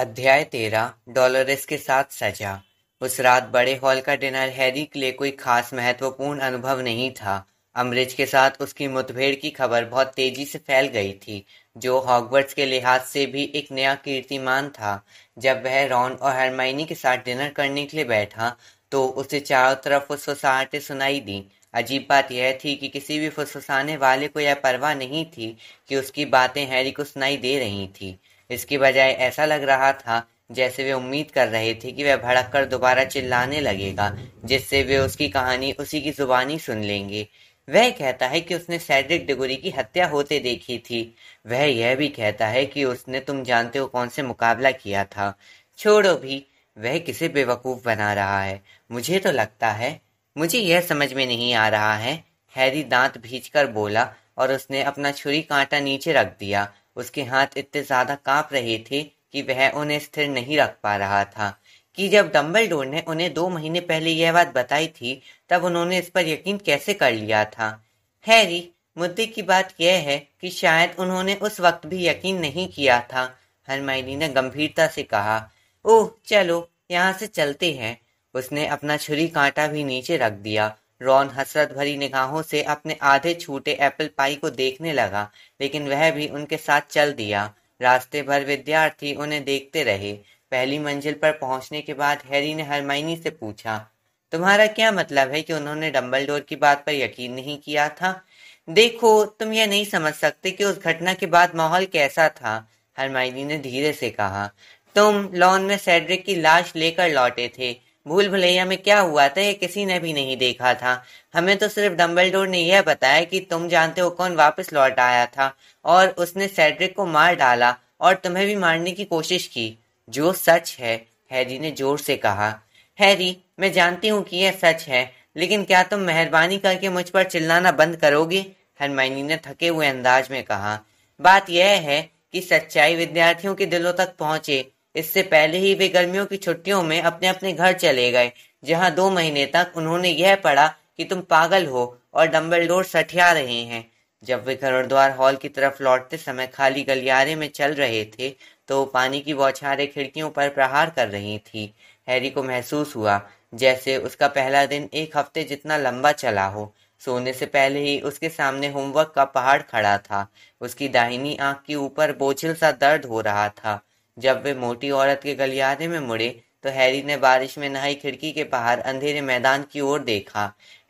अध्याय तेरा डॉलरस के साथ सजा उस रात बड़े हॉल का डिनर हैरी के लिए कोई खास महत्वपूर्ण अनुभव नहीं था अमरिज के साथ उसकी मुठभेड़ की खबर बहुत तेजी से फैल गई थी जो हॉगवर्ट्स के लिहाज से भी एक नया कीर्तिमान था जब वह रॉन और हरमाइनी के साथ डिनर करने के लिए बैठा तो उसे चारों तरफ फुसफुसाहटें सुनाई दी अजीब बात यह थी कि किसी भी फुसफुसाने वाले को यह परवाह नहीं थी कि उसकी बातें हैरी को सुनाई दे रही थी इसकी बजाय ऐसा लग रहा था जैसे वे उम्मीद कर रहे थे कि वह भड़क कर दोबारा चिल्लाने लगेगा जिससे वे उसकी कहानी उसी की जुबानी सुन लेंगे वह कहता है कि उसने सैड्रिक डिगोरी की हत्या होते देखी थी वह यह भी कहता है कि उसने तुम जानते हो कौन से मुकाबला किया था छोड़ो भी वह किसे बेवकूफ़ बना रहा है मुझे तो लगता है मुझे यह समझ में नहीं आ रहा है हैरी दांत भींचकर बोला और उसने अपना छुरी कांटा नीचे रख दिया उसके हाथ इतने ज्यादा कांप रहे थे कि वह उन्हें स्थिर नहीं रख पा रहा था कि जब डम्बलडोर ने उन्हें दो महीने पहले यह बात बताई थी तब उन्होंने इस पर यकीन कैसे कर लिया था हैरी मुद्दे की बात यह है कि शायद उन्होंने उस वक्त भी यकीन नहीं किया था हरमाइनी ने गंभीरता से कहा ओह चलो यहाँ से चलते हैं उसने अपना छुरी कांटा भी नीचे रख दिया रॉन हसरत भरी निगाहों से अपने आधे छूटे एप्पल पाई को देखने लगा लेकिन वह भी उनके साथ चल दिया रास्ते भर विद्यार्थी उन्हें देखते रहे पहली मंजिल पर पहुंचने के बाद हैरी ने हरमाइनी से पूछा तुम्हारा क्या मतलब है कि उन्होंने डम्बल की बात पर यकीन नहीं किया था देखो तुम यह नहीं समझ सकते कि उस घटना के बाद माहौल कैसा था हरमाइनी ने धीरे से कहा तुम लॉन में सैड्रिक की लाश लेकर लौटे थे भूल भुलैया में क्या हुआ था ये किसी ने भी नहीं देखा था हमें तो सिर्फ डम्बलडोर ने यह बताया कि तुम जानते हो कौन वापस लौट आया था और उसने सेड्रिक को मार डाला और तुम्हें भी मारने की कोशिश की जो सच है हैरी ने जोर से कहा हैरी मैं जानती हूँ कि यह सच है लेकिन क्या तुम मेहरबानी करके मुझ पर चिल्लाना बंद करोगे हरमाइनी ने थके हुए अंदाज में कहा बात यह है कि सच्चाई विद्यार्थियों के दिलों तक पहुंचे इससे पहले ही वे गर्मियों की छुट्टियों में अपने अपने घर चले गए जहां दो महीने तक उन्होंने यह पढ़ा कि तुम पागल हो और डोर सठिया रहे हैं जब वे घरोद्वार हॉल की तरफ लौटते समय खाली गलियारे में चल रहे थे तो पानी की बौछारें खिड़कियों पर प्रहार कर रही थी हैरी को महसूस हुआ जैसे उसका पहला दिन एक हफ्ते जितना लंबा चला हो सोने से पहले ही उसके सामने होमवर्क का पहाड़ खड़ा था उसकी दाहिनी आंख के ऊपर बोझिल सा दर्द हो रहा था जब वे मोटी औरत के गलियारे में मुड़े तो हैरी ने बारिश में नहाई खिड़की के बाहर अंधेरे मैदान की ओर देखा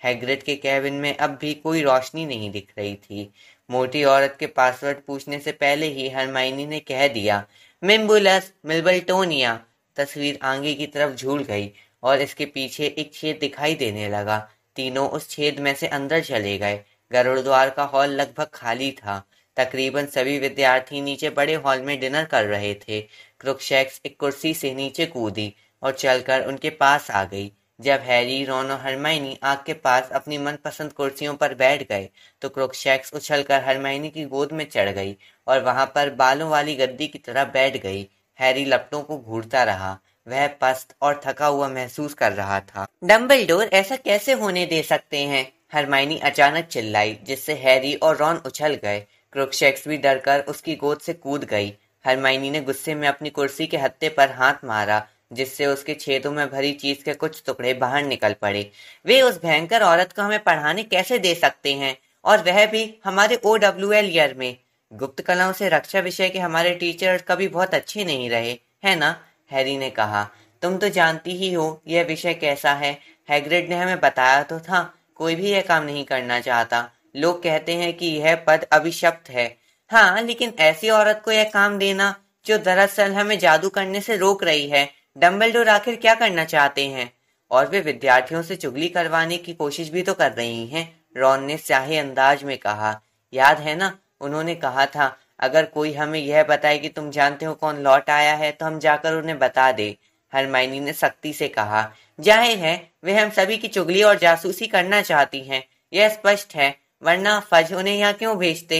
हैग्रिड के कैबिन में अब भी कोई रोशनी नहीं दिख रही थी मोटी औरत के पासवर्ड पूछने से पहले ही हरमाइनी ने कह दिया मिम्बुलस मिलबल्टोनिया तस्वीर आगे की तरफ झूल गई और इसके पीछे एक छेद दिखाई देने लगा तीनों उस छेद में से अंदर चले गए गरुड़ द्वार का हॉल लगभग खाली था तकरीबन सभी विद्यार्थी नीचे बड़े हॉल में डिनर कर रहे थे क्रुकशेक्स एक कुर्सी से नीचे कूदी और चलकर उनके पास आ गई जब हैरी रॉन और हरमाइनी आग के पास अपनी मनपसंद कुर्सियों पर बैठ गए तो उछल उछलकर हरमाइनी की गोद में चढ़ गई और वहां पर बालों वाली गद्दी की तरह बैठ गई हैरी लपटों को घूरता रहा वह पस्त और थका हुआ महसूस कर रहा था डम्बल ऐसा कैसे होने दे सकते हैं हरमाइनी अचानक चिल्लाई जिससे हैरी और रॉन उछल गए क्रुकशेक्स भी डरकर उसकी गोद से कूद गई हरमाइनी ने गुस्से में अपनी कुर्सी के हत्ते पर हाथ मारा जिससे उसके छेदों में भरी चीज के कुछ टुकड़े बाहर निकल पड़े वे उस भयंकर औरत को हमें पढ़ाने कैसे दे सकते हैं और वह भी हमारे ओ डब्ल्यू एल ईयर में गुप्त कलाओं से रक्षा विषय के हमारे टीचर कभी बहुत अच्छे नहीं रहे है ना हैरी ने कहा तुम तो जानती ही हो यह विषय कैसा है हैग्रिड ने हमें बताया तो था कोई भी यह काम नहीं करना चाहता लोग कहते हैं कि यह पद अभिशप्त है हाँ लेकिन ऐसी औरत को यह काम देना जो दरअसल हमें जादू करने से रोक रही है डम्बलडोर आखिर क्या करना चाहते हैं और वे विद्यार्थियों से चुगली करवाने की कोशिश भी तो कर रही हैं रॉन ने स्याहे अंदाज में कहा याद है ना उन्होंने कहा था अगर कोई हमें यह बताए कि तुम जानते हो कौन लौट आया है तो हम जाकर उन्हें बता दे हरमाइनी ने सख्ती से कहा जाहिर है वे हम सभी की चुगली और जासूसी करना चाहती हैं यह स्पष्ट है वरना फज उन्हें यहाँ क्यों भेजते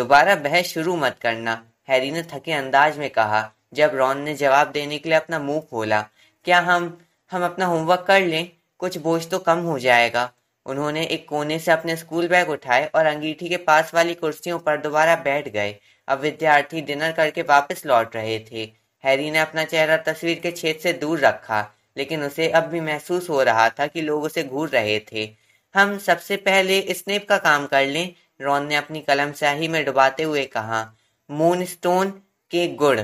दोबारा बहस शुरू मत करना हैरी ने थके अंदाज में कहा जब रॉन ने जवाब देने के लिए अपना मुंह खोला क्या हम हम अपना होमवर्क कर लें कुछ बोझ तो कम हो जाएगा उन्होंने एक कोने से अपने स्कूल बैग उठाए और अंगीठी के पास वाली कुर्सियों पर दोबारा बैठ गए अब विद्यार्थी डिनर करके वापस लौट रहे थे हैरी ने अपना चेहरा तस्वीर के छेद से दूर रखा लेकिन उसे अब भी महसूस हो रहा था कि लोग उसे घूर रहे थे हम सबसे पहले स्नेप का काम कर लें रॉन ने अपनी कलम स्याही में डुबाते हुए कहा मून स्टोन के गुड़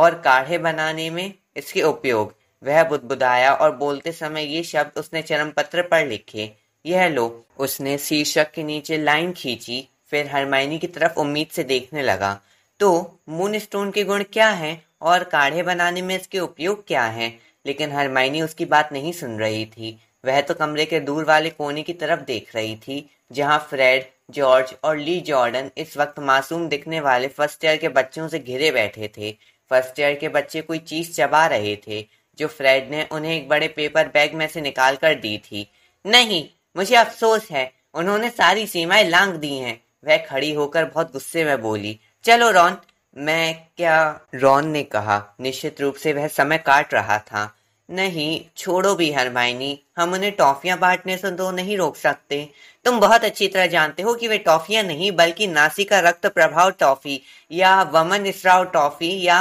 और काढ़े बनाने में इसके उपयोग वह बुदबुदाया और बोलते समय ये शब्द उसने चरम पत्र पर लिखे यह लो उसने शीर्षक के नीचे लाइन खींची फिर हरमाइनी की तरफ उम्मीद से देखने लगा तो मून स्टोन के गुण क्या हैं और काढ़े बनाने में इसके उपयोग क्या हैं लेकिन हरमाइनी उसकी बात नहीं सुन रही थी वह तो कमरे के दूर वाले कोने की तरफ देख रही थी जहां फ्रेड जॉर्ज और ली जॉर्डन इस वक्त मासूम दिखने वाले फर्स्ट ईयर के बच्चों से घिरे बैठे थे फर्स्ट ईयर के बच्चे कोई चीज चबा रहे थे जो फ्रेड ने उन्हें एक बड़े पेपर बैग में से निकाल कर दी थी नहीं मुझे अफसोस है उन्होंने सारी सीमाएं लांग दी हैं वह खड़ी होकर बहुत गुस्से में बोली चलो रॉन मैं क्या रॉन ने कहा निश्चित रूप से वह समय काट रहा था नहीं छोड़ो भी हरमाइनी हम उन्हें टॉफियां बांटने से तो नहीं रोक सकते तुम बहुत अच्छी तरह जानते हो कि वे टॉफियां नहीं बल्कि नासिका रक्त प्रभाव टॉफी या वमन इसराव टॉफी या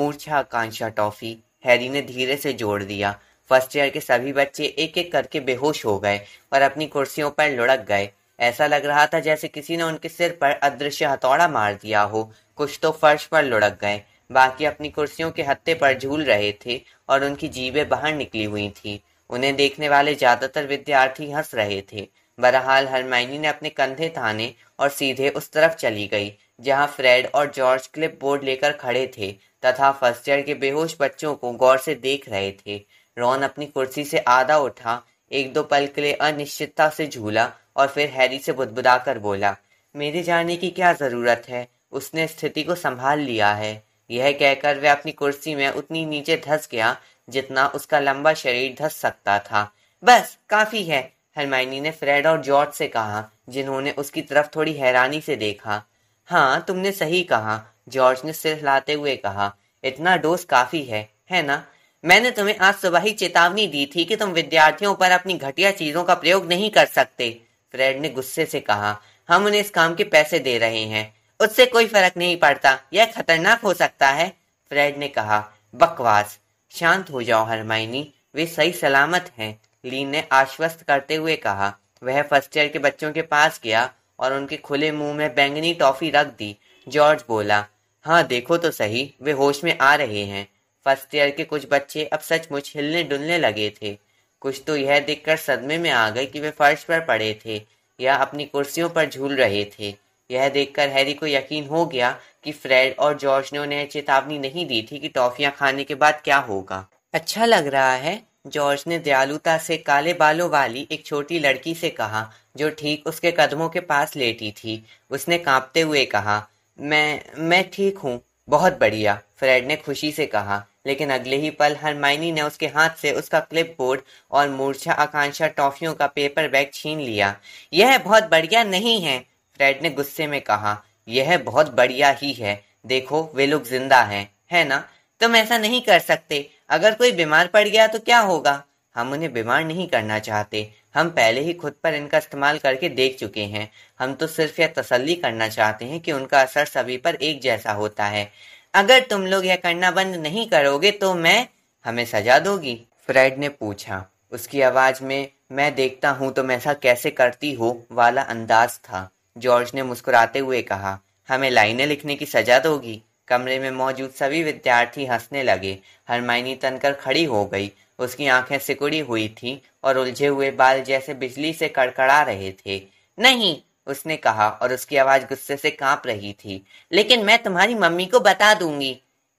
मूर्छा कांशा टॉफी हैरी ने धीरे से जोड़ दिया फर्स्ट ईयर के सभी बच्चे एक एक करके बेहोश हो गए और अपनी कुर्सियों पर लुढ़क गए ऐसा लग रहा था जैसे किसी ने उनके सिर पर अदृश्य हथौड़ा मार दिया हो कुछ तो फर्श पर लुढ़क गए बाकी अपनी कुर्सियों के हत्ते पर झूल रहे थे और उनकी जीबें बाहर निकली हुई थी उन्हें देखने वाले ज्यादातर विद्यार्थी हंस रहे थे बहरहाल हरमाइनी ने अपने कंधे थाने और सीधे उस तरफ चली गई जहां फ्रेड और जॉर्ज क्लिप बोर्ड लेकर खड़े थे तथा फर्स्ट ईयर के बेहोश बच्चों को गौर से देख रहे थे रॉन अपनी कुर्सी से आधा उठा एक दो पल के लिए अनिश्चितता से झूला और फिर हैरी से बुदबुदा कर बोला मेरे जाने की क्या जरूरत है उसने स्थिति को संभाल लिया है यह कहकर वह अपनी कुर्सी में उतनी नीचे धस गया जितना उसका लंबा शरीर धस सकता था बस काफी है हरमाइनी ने फ्रेड और जॉर्ज से कहा जिन्होंने उसकी तरफ थोड़ी हैरानी से देखा हाँ तुमने सही कहा जॉर्ज ने सिर हिलाते हुए कहा इतना डोज काफी है है ना मैंने तुम्हें आज सुबह ही चेतावनी दी थी कि तुम विद्यार्थियों पर अपनी घटिया चीजों का प्रयोग नहीं कर सकते फ्रेड ने गुस्से से कहा हम उन्हें इस काम के पैसे दे रहे हैं उससे कोई फर्क नहीं पड़ता यह खतरनाक हो सकता है फ्रेड ने कहा बकवास शांत हो जाओ हरमाइनी वे सही सलामत हैं लीन ने आश्वस्त करते हुए कहा वह फर्स्ट ईयर के बच्चों के पास गया और उनके खुले मुंह में बैंगनी टॉफी रख दी जॉर्ज बोला हाँ देखो तो सही वे होश में आ रहे हैं फर्स्ट ईयर के कुछ बच्चे अब सचमुच हिलने डुलने लगे थे कुछ तो यह देखकर सदमे में आ गए कि वे फर्श पर पड़े थे या अपनी कुर्सियों पर झूल रहे थे यह देखकर हैरी को यकीन हो गया कि फ्रेड और जॉर्ज ने उन्हें चेतावनी नहीं दी थी कि टॉफियां खाने के बाद क्या होगा अच्छा लग रहा है जॉर्ज ने दयालुता से काले बालों वाली एक छोटी लड़की से कहा जो ठीक उसके कदमों के पास लेटी थी उसने कांपते हुए कहा मैं मैं ठीक हूँ बहुत बढ़िया फ्रेड ने खुशी से कहा लेकिन अगले ही पल हरमाइनी ने उसके हाथ से उसका क्लिप बोर्ड और मूर्छा आकांक्षा टॉफियों का पेपर बैग छीन लिया यह बहुत बढ़िया नहीं है रेड ने गुस्से में कहा यह बहुत बढ़िया ही है देखो वे लोग जिंदा हैं है ना तुम ऐसा नहीं कर सकते अगर कोई बीमार पड़ गया तो क्या होगा हम उन्हें बीमार नहीं करना चाहते हम पहले ही खुद पर इनका इस्तेमाल करके देख चुके हैं हम तो सिर्फ यह तसल्ली करना चाहते हैं कि उनका असर सभी पर एक जैसा होता है अगर तुम लोग यह करना बंद नहीं करोगे तो मैं हमें सजा दोगी फ्रेड ने पूछा उसकी आवाज में मैं देखता हूँ तुम तो ऐसा कैसे करती हो वाला अंदाज था जॉर्ज ने मुस्कुराते हुए कहा हमें लाइनें लिखने की सजा दोगी कमरे में मौजूद सभी विद्यार्थी हंसने लगे हरमाइनी तनकर खड़ी हो गई उसकी आंखें सिकुड़ी हुई थी और उलझे हुए बाल जैसे बिजली से कड़कड़ा रहे थे नहीं उसने कहा और उसकी आवाज गुस्से से कांप रही थी लेकिन मैं तुम्हारी मम्मी को बता दूंगी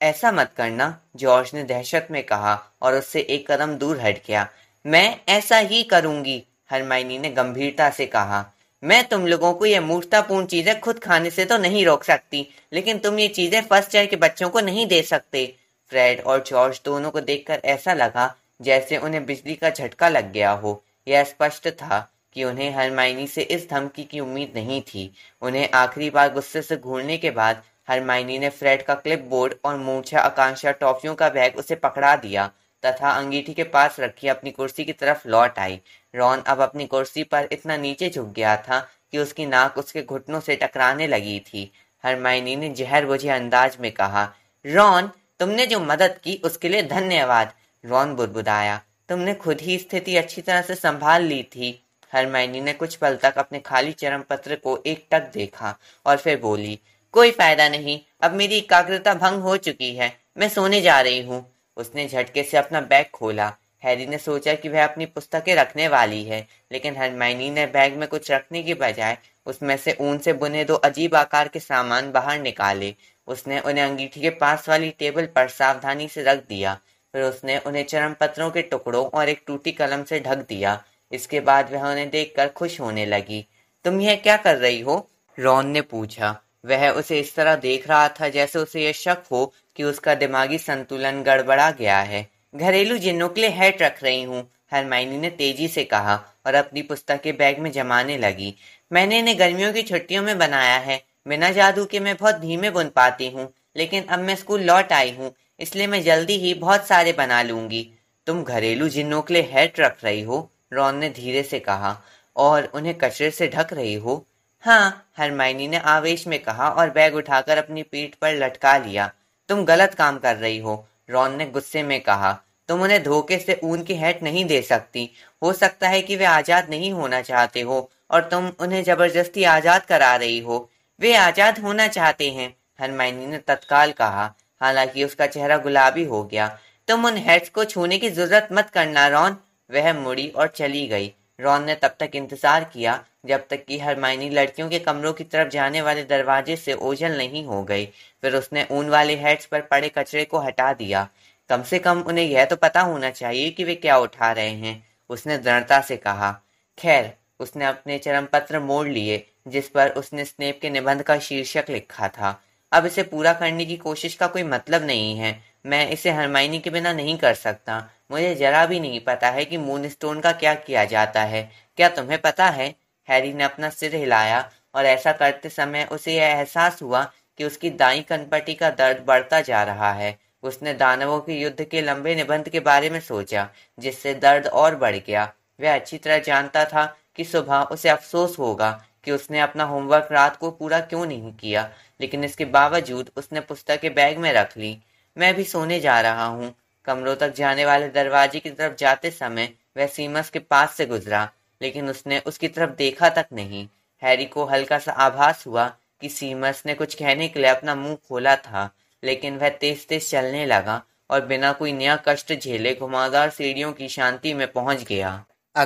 ऐसा मत करना जॉर्ज ने दहशत में कहा और उससे एक कदम दूर हट गया मैं ऐसा ही करूंगी हरमाइनी ने गंभीरता से कहा मैं तुम लोगों को ये मूर्तापूर्ण चीजें खुद खाने से तो नहीं रोक सकती लेकिन तुम ये चीजें फर्स्ट ईयर के बच्चों को नहीं दे सकते फ्रेड और जॉर्ज दोनों को देखकर ऐसा लगा जैसे उन्हें बिजली का झटका लग गया हो यह स्पष्ट था कि उन्हें हरमाइनी से इस धमकी की उम्मीद नहीं थी उन्हें आखिरी बार गुस्से से घूरने के बाद हरमाइनी ने फ्रेड का क्लिपबोर्ड और मूर्छा आकांक्षा टॉफियों का बैग उसे पकड़ा दिया तथा अंगीठी के पास रखी अपनी कुर्सी की तरफ लौट आई रॉन अब अपनी कुर्सी पर इतना नीचे झुक गया था कि उसकी नाक उसके घुटनों से टकराने लगी थी हरमाइनी ने जहर बुझे अंदाज में कहा रॉन तुमने जो मदद की उसके लिए धन्यवाद रॉन बुदबुदाया तुमने खुद ही स्थिति अच्छी तरह से संभाल ली थी हरमाइनी ने कुछ पल तक अपने खाली चरम पत्र को एक टक देखा और फिर बोली कोई फायदा नहीं अब मेरी एकाग्रता भंग हो चुकी है मैं सोने जा रही हूँ उसने झटके से अपना बैग खोला हैरी ने सोचा कि वह अपनी पुस्तकें रखने वाली है लेकिन हरमाइनी ने बैग में कुछ रखने की बजाय उसमें से ऊन से बुने दो अजीब आकार के सामान बाहर निकाले उसने उन्हें अंगीठी के पास वाली टेबल पर सावधानी से रख दिया फिर उसने उन्हें चरम पत्रों के टुकड़ों और एक टूटी कलम से ढक दिया इसके बाद वह उन्हें देखकर खुश होने लगी तुम यह क्या कर रही हो रॉन ने पूछा वह उसे इस तरह देख रहा था जैसे उसे यह शक हो कि उसका दिमागी संतुलन गड़बड़ा गया है घरेलू जिन्हों के लिए हैट रख रही हूँ हरमाइनी ने तेजी से कहा और अपनी पुस्तक के बैग में जमाने लगी मैंने इन्हें गर्मियों की छुट्टियों में बनाया है बिना जादू के मैं बहुत धीमे बुन पाती हूँ लेकिन अब मैं स्कूल लौट आई हूँ इसलिए मैं जल्दी ही बहुत सारे बना लूंगी तुम घरेलू जिन्हों के लिए हैट रख रही हो रॉन ने धीरे से कहा और उन्हें कचरे से ढक रही हो हाँ, हरमाइनी ने आवेश में कहा और बैग उठाकर अपनी पीठ पर लटका लिया। तुम गलत काम कर रही हो, रॉन ने गुस्से में कहा। तुम उन्हें धोखे से ऊन की हैट नहीं दे सकती। हो सकता है कि वे आजाद नहीं होना चाहते हो और तुम उन्हें जबरदस्ती आजाद करा रही हो। वे आजाद होना चाहते हैं, हरमाइनी ने तत्काल कहा। हालांकि उसका चेहरा गुलाबी हो गया। तुम उन हेड्स को छूने की जरूरत मत करना रॉन वह मुड़ी और चली गई रॉन ने तब तक इंतजार किया जब तक कि हरमाइनी लड़कियों के कमरों की तरफ जाने वाले दरवाजे से ओझल नहीं हो गई फिर उसने ऊन वाले हेड्स पर पड़े कचरे को हटा दिया कम से कम उन्हें यह तो पता होना चाहिए कि वे क्या उठा रहे हैं उसने दृढ़ता से कहा खैर उसने अपने चरम पत्र मोड़ लिए जिस पर उसने स्नेप के निबंध का शीर्षक लिखा था अब इसे पूरा करने की कोशिश का कोई मतलब नहीं है मैं इसे हरमाइनी के बिना नहीं कर सकता मुझे जरा भी नहीं पता है कि मूनस्टोन का क्या किया जाता है क्या तुम्हें पता है हैरी ने अपना सिर हिलाया और ऐसा करते समय उसे यह एहसास हुआ कि उसकी दाई कनपटी का दर्द बढ़ता जा रहा है उसने दानवों के युद्ध के लंबे निबंध के बारे में सोचा जिससे दर्द और बढ़ गया वह अच्छी तरह जानता था कि सुबह उसे अफसोस होगा कि उसने अपना होमवर्क रात को पूरा क्यों नहीं किया लेकिन इसके बावजूद उसने पुस्तक के बैग में रख ली मैं भी सोने जा रहा हूँ कमरों तक जाने वाले दरवाजे की तरफ जाते समय वह सीमस के पास से गुजरा लेकिन उसने उसकी तरफ देखा तक नहीं हैरी को हल्का सा आभास हुआ कि सीमस ने कुछ कहने के लिए अपना मुंह खोला था लेकिन वह तेज तेज चलने लगा और बिना कोई नया कष्ट झेले घुमादार सीढ़ियों की शांति में पहुंच गया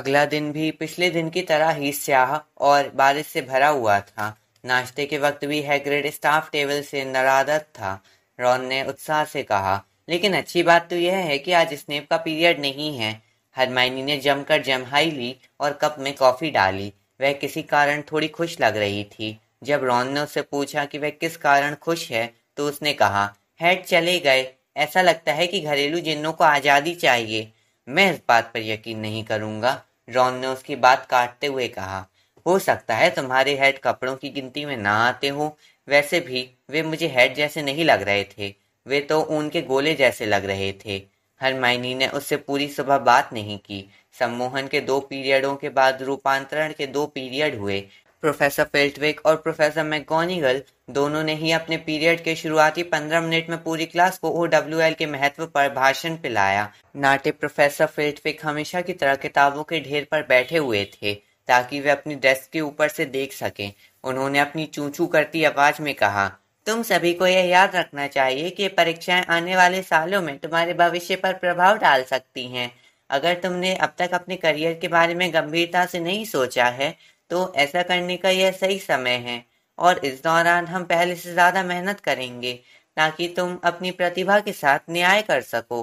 अगला दिन भी पिछले दिन की तरह ही स्याह और बारिश से भरा हुआ था नाश्ते के वक्त भी हैग्रेड स्टाफ टेबल से नरादत था रॉन ने उत्साह से कहा लेकिन अच्छी बात तो यह है कि आज स्नेप का पीरियड नहीं है हरमाइनी ने जमकर जमहाई ली और कप में कॉफ़ी डाली वह किसी कारण थोड़ी खुश लग रही थी जब रॉन ने उससे पूछा कि वह किस कारण खुश है तो उसने कहा हेड चले गए ऐसा लगता है कि घरेलू जिन्नों को आज़ादी चाहिए मैं इस बात पर यकीन नहीं करूंगा रॉन ने उसकी बात काटते हुए कहा हो सकता है तुम्हारे हेड कपड़ों की गिनती में ना आते हो वैसे भी वे मुझे हेड जैसे नहीं लग रहे थे वे तो उनके गोले जैसे लग रहे थे हरमाइनी ने उससे पूरी सुबह बात नहीं की सम्मोहन के दो पीरियडों के बाद रूपांतरण के दो पीरियड हुए प्रोफेसर फेल्टविक और प्रोफेसर मैगोनिगल दोनों ने ही अपने पीरियड के शुरुआती पंद्रह मिनट में पूरी क्लास को एल के महत्व पर भाषण पिलाया नाट्य प्रोफेसर फेल्टविक हमेशा की तरह किताबों के ढेर पर बैठे हुए थे ताकि वे अपनी डेस्क के ऊपर से देख सकें उन्होंने अपनी चूचू करती आवाज में कहा तुम सभी को यह याद रखना चाहिए कि परीक्षाएं आने वाले सालों में तुम्हारे भविष्य पर प्रभाव डाल सकती हैं अगर तुमने अब तक अपने करियर के बारे में गंभीरता से नहीं सोचा है तो ऐसा करने का यह सही समय है और इस दौरान हम पहले से ज़्यादा मेहनत करेंगे ताकि तुम अपनी प्रतिभा के साथ न्याय कर सको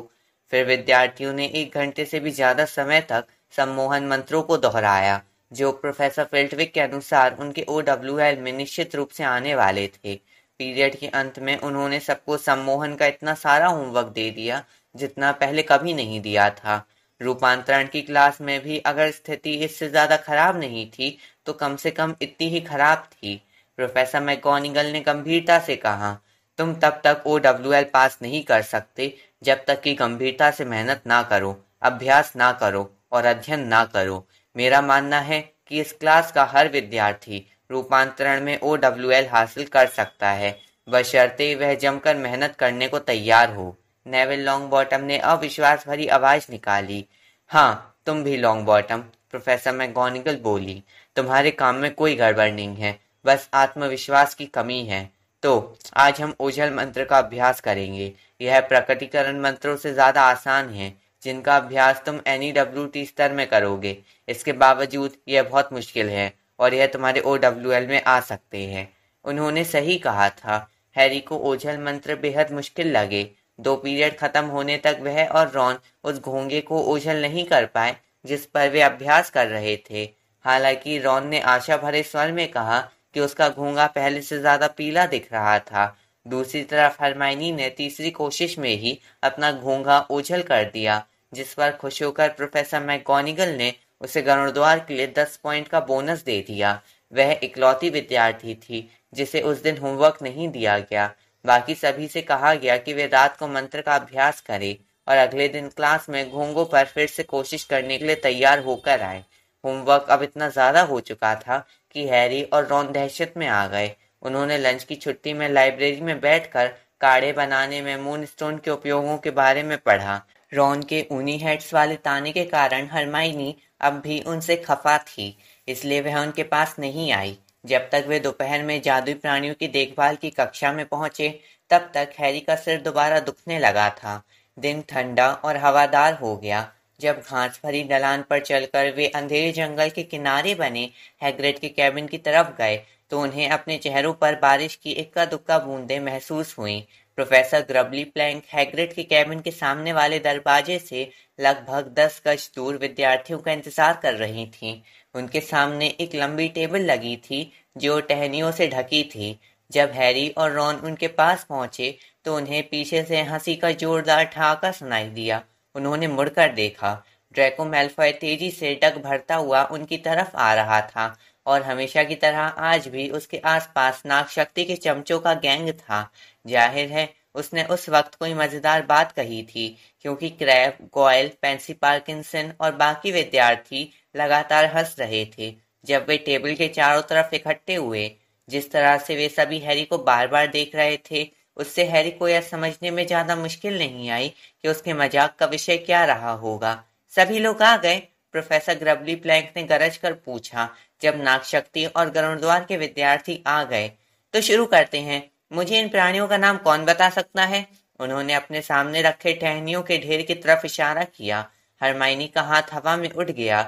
फिर विद्यार्थियों ने एक घंटे से भी ज़्यादा समय तक सम्मोहन मंत्रों को दोहराया जो प्रोफेसर फेल्टविक के अनुसार उनके ओ डब्ल्यू एल में निश्चित रूप से आने वाले थे पीरियड के अंत में उन्होंने सबको सम्मोहन का इतना सारा होमवर्क दे दिया जितना पहले कभी नहीं दिया था रूपांतरण की क्लास में भी अगर स्थिति इससे ज्यादा खराब नहीं थी तो कम से कम इतनी ही खराब थी प्रोफेसर मैकोनिगल ने गंभीरता से कहा तुम तब तक ओ डब्ल्यू एल पास नहीं कर सकते जब तक कि गंभीरता से मेहनत ना करो अभ्यास ना करो और अध्ययन ना करो मेरा मानना है कि इस क्लास का हर विद्यार्थी रूपांतरण में ओ डब्ल्यू एल हासिल कर सकता है बशर्ते वह जमकर मेहनत करने को तैयार हो नेविल लॉन्ग बॉटम ने अविश्वास भरी आवाज निकाली हाँ तुम भी लॉन्ग बॉटम प्रोफेसर मैगोनिकल बोली तुम्हारे काम में कोई गड़बड़ नहीं है बस आत्मविश्वास की कमी है तो आज हम ओझल मंत्र का अभ्यास करेंगे यह प्रकटीकरण मंत्रों से ज्यादा आसान है जिनका अभ्यास तुम एन e स्तर में करोगे इसके बावजूद यह बहुत मुश्किल है और यह तुम्हारे ओ में आ सकते हैं उन्होंने सही कहा था हैरी को ओझल मंत्र बेहद मुश्किल लगे दो पीरियड खत्म होने तक वह और रॉन उस घोंगे को ओझल नहीं कर पाए जिस पर वे अभ्यास कर रहे थे हालांकि रॉन ने आशा भरे स्वर में कहा कि उसका घोंगा पहले से ज्यादा पीला दिख रहा था दूसरी तरफ हरमाइनी ने तीसरी कोशिश में ही अपना घोंगा ओझल कर दिया जिस पर खुश होकर प्रोफेसर मैकोनिगल ने उसे गणोद्वार के लिए दस पॉइंट का बोनस दे दिया वह इकलौती विद्यार्थी थी जिसे उस दिन होमवर्क नहीं दिया गया बाकी सभी से कहा गया कि वे रात को मंत्र का अभ्यास करें और अगले दिन क्लास में घोंगों पर फिर से कोशिश करने के लिए तैयार होकर आए होमवर्क अब इतना ज्यादा हो चुका था कि हैरी और रॉन दहशत में आ गए उन्होंने लंच की छुट्टी में लाइब्रेरी में बैठकर काढ़े बनाने में मून स्टोन के उपयोगों के बारे में पढ़ा रॉन के ऊनी हेड्स वाले ताने के कारण हरमाइनी अब भी उनसे खफा थी इसलिए वह उनके पास नहीं आई जब तक वे दोपहर में जादुई प्राणियों की देखभाल की कक्षा में पहुंचे तब तक हैरी का सिर दोबारा दुखने लगा था दिन ठंडा और हवादार हो गया जब घास भरी ढलान पर चलकर वे अंधेरे जंगल के किनारे बने हैग्रेड के कैबिन की तरफ गए तो उन्हें अपने चेहरों पर बारिश की इक्का दुक्का बूंदें महसूस हुई प्रोफेसर ग्रबली प्लैंक हैग्रिड के कैबिन के सामने वाले दरवाजे से लगभग दस गज दूर विद्यार्थियों का इंतजार कर रही थी उनके सामने एक लंबी टेबल लगी थी जो टहनियों से ढकी थी जब हैरी और रॉन उनके पास पहुंचे तो उन्हें पीछे से हंसी का जोरदार ठहाका सुनाई दिया उन्होंने मुड़कर देखा ड्रैको मेल्फॉय तेजी से डग भरता हुआ उनकी तरफ आ रहा था और हमेशा की तरह आज भी उसके आसपास नाग शक्ति के चमचों का गैंग था जाहिर है उसने उस वक्त कोई मजेदार बात कही थी क्योंकि क्रैप गोयल पेंसी पार्किंसन और बाकी विद्यार्थी लगातार हंस रहे थे जब वे टेबल के चारों तरफ इकट्ठे हुए जिस तरह से वे सभी हैरी को बार बार देख रहे थे उससे हैरी को यह समझने में ज्यादा मुश्किल नहीं आई कि उसके मजाक का विषय क्या रहा होगा सभी लोग आ गए प्रोफेसर ग्रबली प्लैंक ने गरज कर पूछा जब नागशक्ति और गरुणद्वार के विद्यार्थी आ गए तो शुरू करते हैं मुझे इन प्राणियों का नाम कौन बता सकता है उन्होंने अपने सामने रखे टहनियों के ढेर की तरफ इशारा किया हरमाइनी का हाथ हवा में उठ गया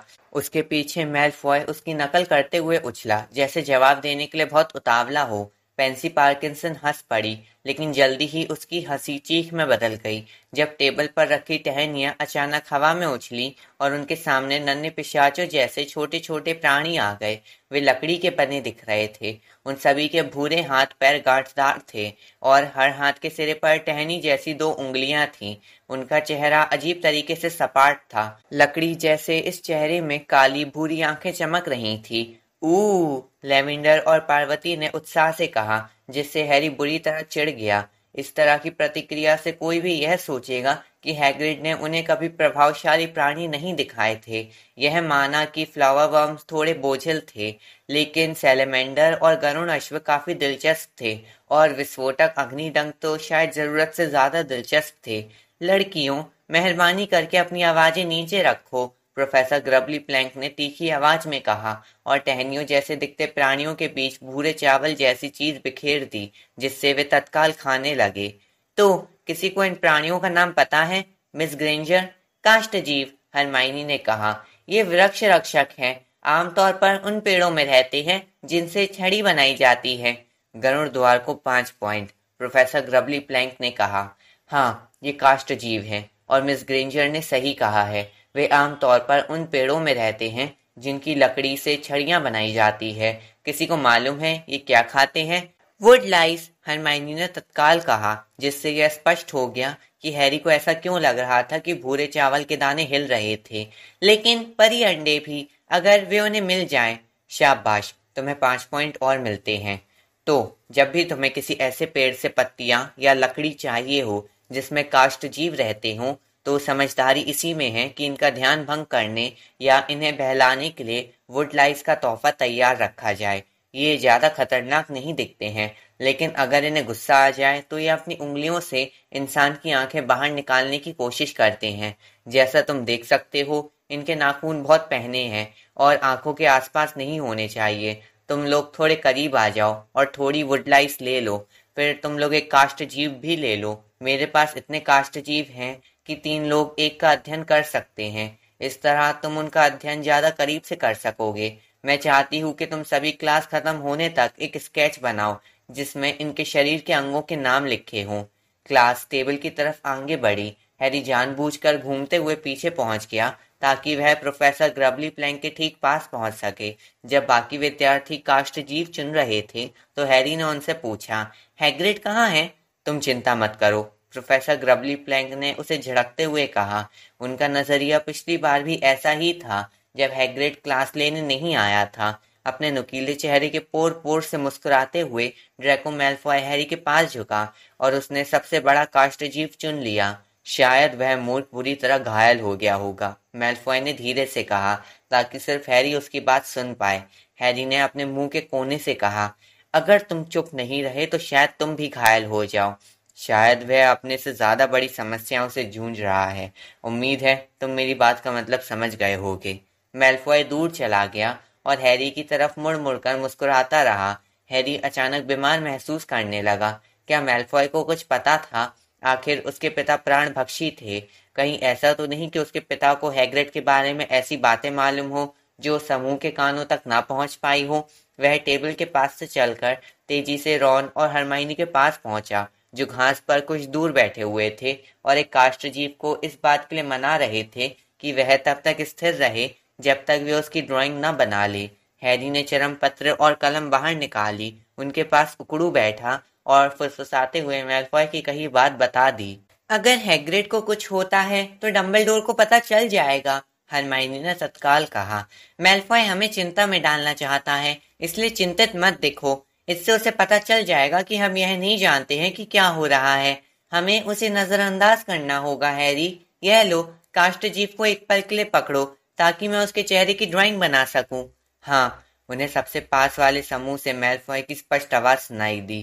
उसके पीछे मेलफॉय उसकी नकल करते हुए उछला जैसे जवाब देने के लिए बहुत उतावला हो पेंसी पार्किंसन हंस पड़ी, लेकिन जल्दी ही उसकी हंसी चीख में बदल गई, जब टेबल पर रखी टहनिया अचानक हवा में उछली और उनके सामने नन्हे पिशाचों जैसे छोटे-छोटे प्राणी आ गए। वे लकड़ी के बने दिख रहे थे। उन सभी के भूरे हाथ-पैर गांठदार थे और हर हाथ के सिरे पर टहनी जैसी दो उंगलियां थीं। उनका चेहरा अजीब तरीके से सपाट था। लकड़ी जैसे इस चेहरे में काली, भूरी आंखें चमक रही थी ऊह! लैवेंडर और पार्वती ने उत्साह से कहा, जिससे हैरी बुरी तरह चिढ़ गया। इस तरह की प्रतिक्रिया से कोई भी यह सोचेगा कि हैग्रिड ने उन्हें कभी प्रभावशाली प्राणी नहीं दिखाए थे यह माना कि फ्लावर वर्म्स थोड़े बोझिल थे लेकिन सेलेमेंडर और गरुण अश्व काफी दिलचस्प थे और विस्फोटक अग्निडंग तो शायद जरूरत से ज्यादा दिलचस्प थे लड़कियों मेहरबानी करके अपनी आवाजें नीचे रखो प्रोफेसर ग्रबली प्लैंक ने तीखी आवाज में कहा और टहनियों जैसे दिखते प्राणियों के बीच भूरे चावल जैसी चीज बिखेर दी जिससे वे तत्काल खाने लगे तो किसी को इन प्राणियों का नाम पता है मिस ग्रेंजर काष्ट जीव हरमाइनी ने कहा ये वृक्ष रक्षक है आमतौर पर उन पेड़ों में रहते हैं जिनसे छड़ी बनाई जाती है गरुड़ द्वार को पांच पॉइंट प्रोफेसर ग्रबली प्लैंक ने कहा हाँ ये काष्ट जीव है और मिस ग्रेंजर ने सही कहा है वे आमतौर पर उन पेड़ों में रहते हैं जिनकी लकड़ी से छड़िया बनाई जाती है किसी को मालूम है ये क्या खाते हैं वुड लाइस हरमाइनी ने तत्काल कहा जिससे यह स्पष्ट हो गया कि हैरी को ऐसा क्यों लग रहा था कि भूरे चावल के दाने हिल रहे थे लेकिन परी अंडे भी अगर वे उन्हें मिल जाएं शाबाश तुम्हें पांच पॉइंट और मिलते हैं तो जब भी तुम्हें किसी ऐसे पेड़ से पत्तियां या लकड़ी चाहिए हो जिसमें काष्ट जीव रहते हों तो समझदारी इसी में है कि इनका ध्यान भंग करने या इन्हें बहलाने के लिए वुड लाइस का तोहफा तैयार रखा जाए ये ज़्यादा खतरनाक नहीं दिखते हैं लेकिन अगर इन्हें गुस्सा आ जाए तो ये अपनी उंगलियों से इंसान की आंखें बाहर निकालने की कोशिश करते हैं जैसा तुम देख सकते हो इनके नाखून बहुत पहने हैं और आंखों के आसपास नहीं होने चाहिए तुम लोग थोड़े करीब आ जाओ और थोड़ी वुड लाइस ले लो फिर तुम लोग एक काष्ट जीव भी ले लो मेरे पास इतने काष्ट जीव हैं कि तीन लोग एक का अध्ययन कर सकते हैं इस तरह तुम उनका अध्ययन ज्यादा करीब से कर सकोगे मैं चाहती हूँ कि तुम सभी क्लास खत्म होने तक एक स्केच बनाओ जिसमें इनके शरीर के अंगों के नाम लिखे हों क्लास टेबल की तरफ आगे बढ़ी हैरी जानबूझकर घूमते हुए पीछे पहुंच गया ताकि वह प्रोफेसर ग्रबली प्लैंक के ठीक पास पहुंच सके जब बाकी विद्यार्थी काष्ट जीव चुन रहे थे तो हैरी ने उनसे पूछा हैग्रिड कहाँ है तुम चिंता मत करो प्रोफेसर ग्रबली प्लैंक ने उसे झड़कते हुए कहा उनका नजरिया पिछली बार भी ऐसा ही था जब हैग्रेड क्लास लेने नहीं आया था अपने नुकीले चेहरे के पोर पोर से मुस्कुराते हुए ड्रैको मेल्फॉय हैरी के पास झुका और उसने सबसे बड़ा काष्ट जीव चुन लिया शायद वह मूर्ख पूरी तरह घायल हो गया होगा मेल्फॉय ने धीरे से कहा ताकि सिर्फ हैरी उसकी बात सुन पाए हैरी ने अपने मुंह के कोने से कहा अगर तुम चुप नहीं रहे तो शायद तुम भी घायल हो जाओ शायद वह अपने से ज़्यादा बड़ी समस्याओं से जूझ रहा है उम्मीद है तुम मेरी बात का मतलब समझ गए होगे मेल्फॉय दूर चला गया और हैरी की तरफ मुड़ मुड़ कर मुस्कुराता रहा हैरी अचानक बीमार महसूस करने लगा क्या मेल्फॉय को कुछ पता था आखिर उसके पिता प्राण भक्षी थे कहीं ऐसा तो नहीं कि उसके पिता को हैग्रेड के बारे में ऐसी बातें मालूम हो जो समूह के कानों तक ना पहुंच पाई हो वह टेबल के पास से चलकर तेजी से रॉन और हरमाइनी के पास पहुंचा जो घास पर कुछ दूर बैठे हुए थे और एक जीव को इस बात के लिए मना रहे थे कि वह तब तक स्थिर रहे जब तक वे उसकी ड्राइंग न बना ले हैरी ने चरम पत्र और कलम बाहर निकाली उनके पास उकड़ू बैठा और फुसफुसाते हुए मेलफॉय की कही बात बता दी अगर हैग्रेड को कुछ होता है तो डम्बलडोर को पता चल जाएगा हरमाइनी ने तत्काल कहा मेलफॉय हमें चिंता में डालना चाहता है इसलिए चिंतित मत दिखो इससे उसे पता चल जाएगा कि हम यह नहीं जानते हैं कि क्या हो रहा है हमें उसे नजरअंदाज करना होगा हैरी यह लो कास्ट को एक पल के लिए पकड़ो ताकि मैं उसके चेहरे की ड्राइंग बना सकूं। हाँ उन्हें सबसे पास वाले समूह से मेलफॉय की स्पष्ट आवाज सुनाई दी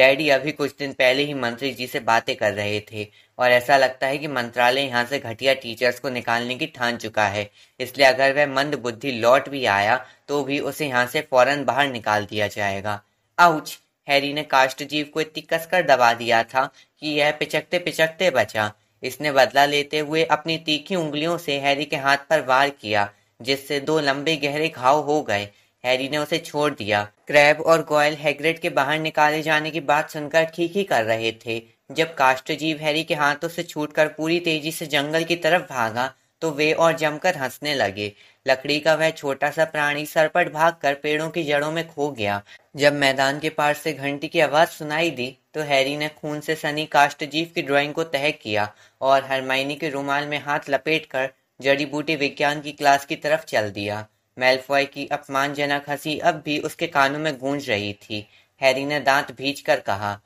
डैडी अभी कुछ दिन पहले ही मंत्री जी से बातें कर रहे थे और ऐसा लगता है कि मंत्रालय यहाँ से घटिया टीचर्स को निकालने की ठान चुका है इसलिए अगर वह मंद बुद्धि लौट भी आया तो भी उसे यहाँ से फौरन बाहर निकाल दिया जाएगा आउच हैरी ने काष्टजीव को इतनी कसकर दबा दिया था कि यह पिचकते पिचकते बचा इसने बदला लेते हुए अपनी तीखी उंगलियों से हैरी के हाथ पर वार किया जिससे दो लंबे गहरे घाव हो गए हैरी ने उसे छोड़ दिया क्रैब और गोयल हैग्रेड के बाहर निकाले जाने की बात सुनकर ठीक ही कर रहे थे जब काष्टजीव हैरी के हाथों से छूटकर पूरी तेजी से जंगल की तरफ भागा तो वे और जमकर हंसने लगे लकड़ी का वह छोटा सा प्राणी सरपट भागकर पेड़ों की जड़ों में खो गया जब मैदान के पार से घंटी की आवाज सुनाई दी तो हैरी ने खून से सनी काष्टजीव की ड्राइंग को तय किया और हरमाइनी के रुमाल में हाथ लपेटकर जड़ी बूटी विज्ञान की क्लास की तरफ चल दिया मेल्फॉय की अपमानजनक हंसी अब भी उसके कानों में गूंज रही थी हैरी ने दांत भीज कर कहा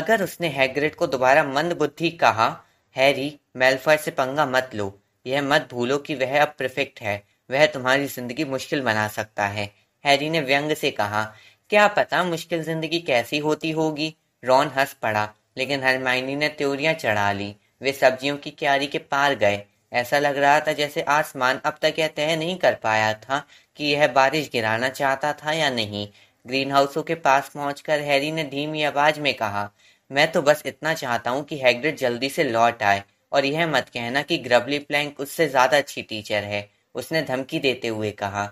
अगर उसने हैग्रिड को दोबारा मंद बुद्धि कहा हैरी मेल्फॉय से पंगा मत लो यह मत भूलो कि वह अब परफेक्ट है वह तुम्हारी जिंदगी मुश्किल बना सकता है हैरी ने व्यंग से कहा क्या पता मुश्किल जिंदगी कैसी होती होगी रॉन हंस पड़ा लेकिन हरमाइनी ने त्योरियां चढ़ा ली वे सब्जियों की क्यारी के पार गए ऐसा लग रहा था जैसे आसमान अब तक यह तय नहीं कर पाया था कि यह बारिश गिराना चाहता था या नहीं ग्रीन हाउसों के पास पहुंचकर हैरी ने धीमी आवाज में कहा मैं तो बस इतना चाहता हूं कि हैग्रिड जल्दी से लौट आए और यह मत कहना कि ग्रबली प्लैंक उससे ज्यादा अच्छी टीचर है उसने धमकी देते हुए कहा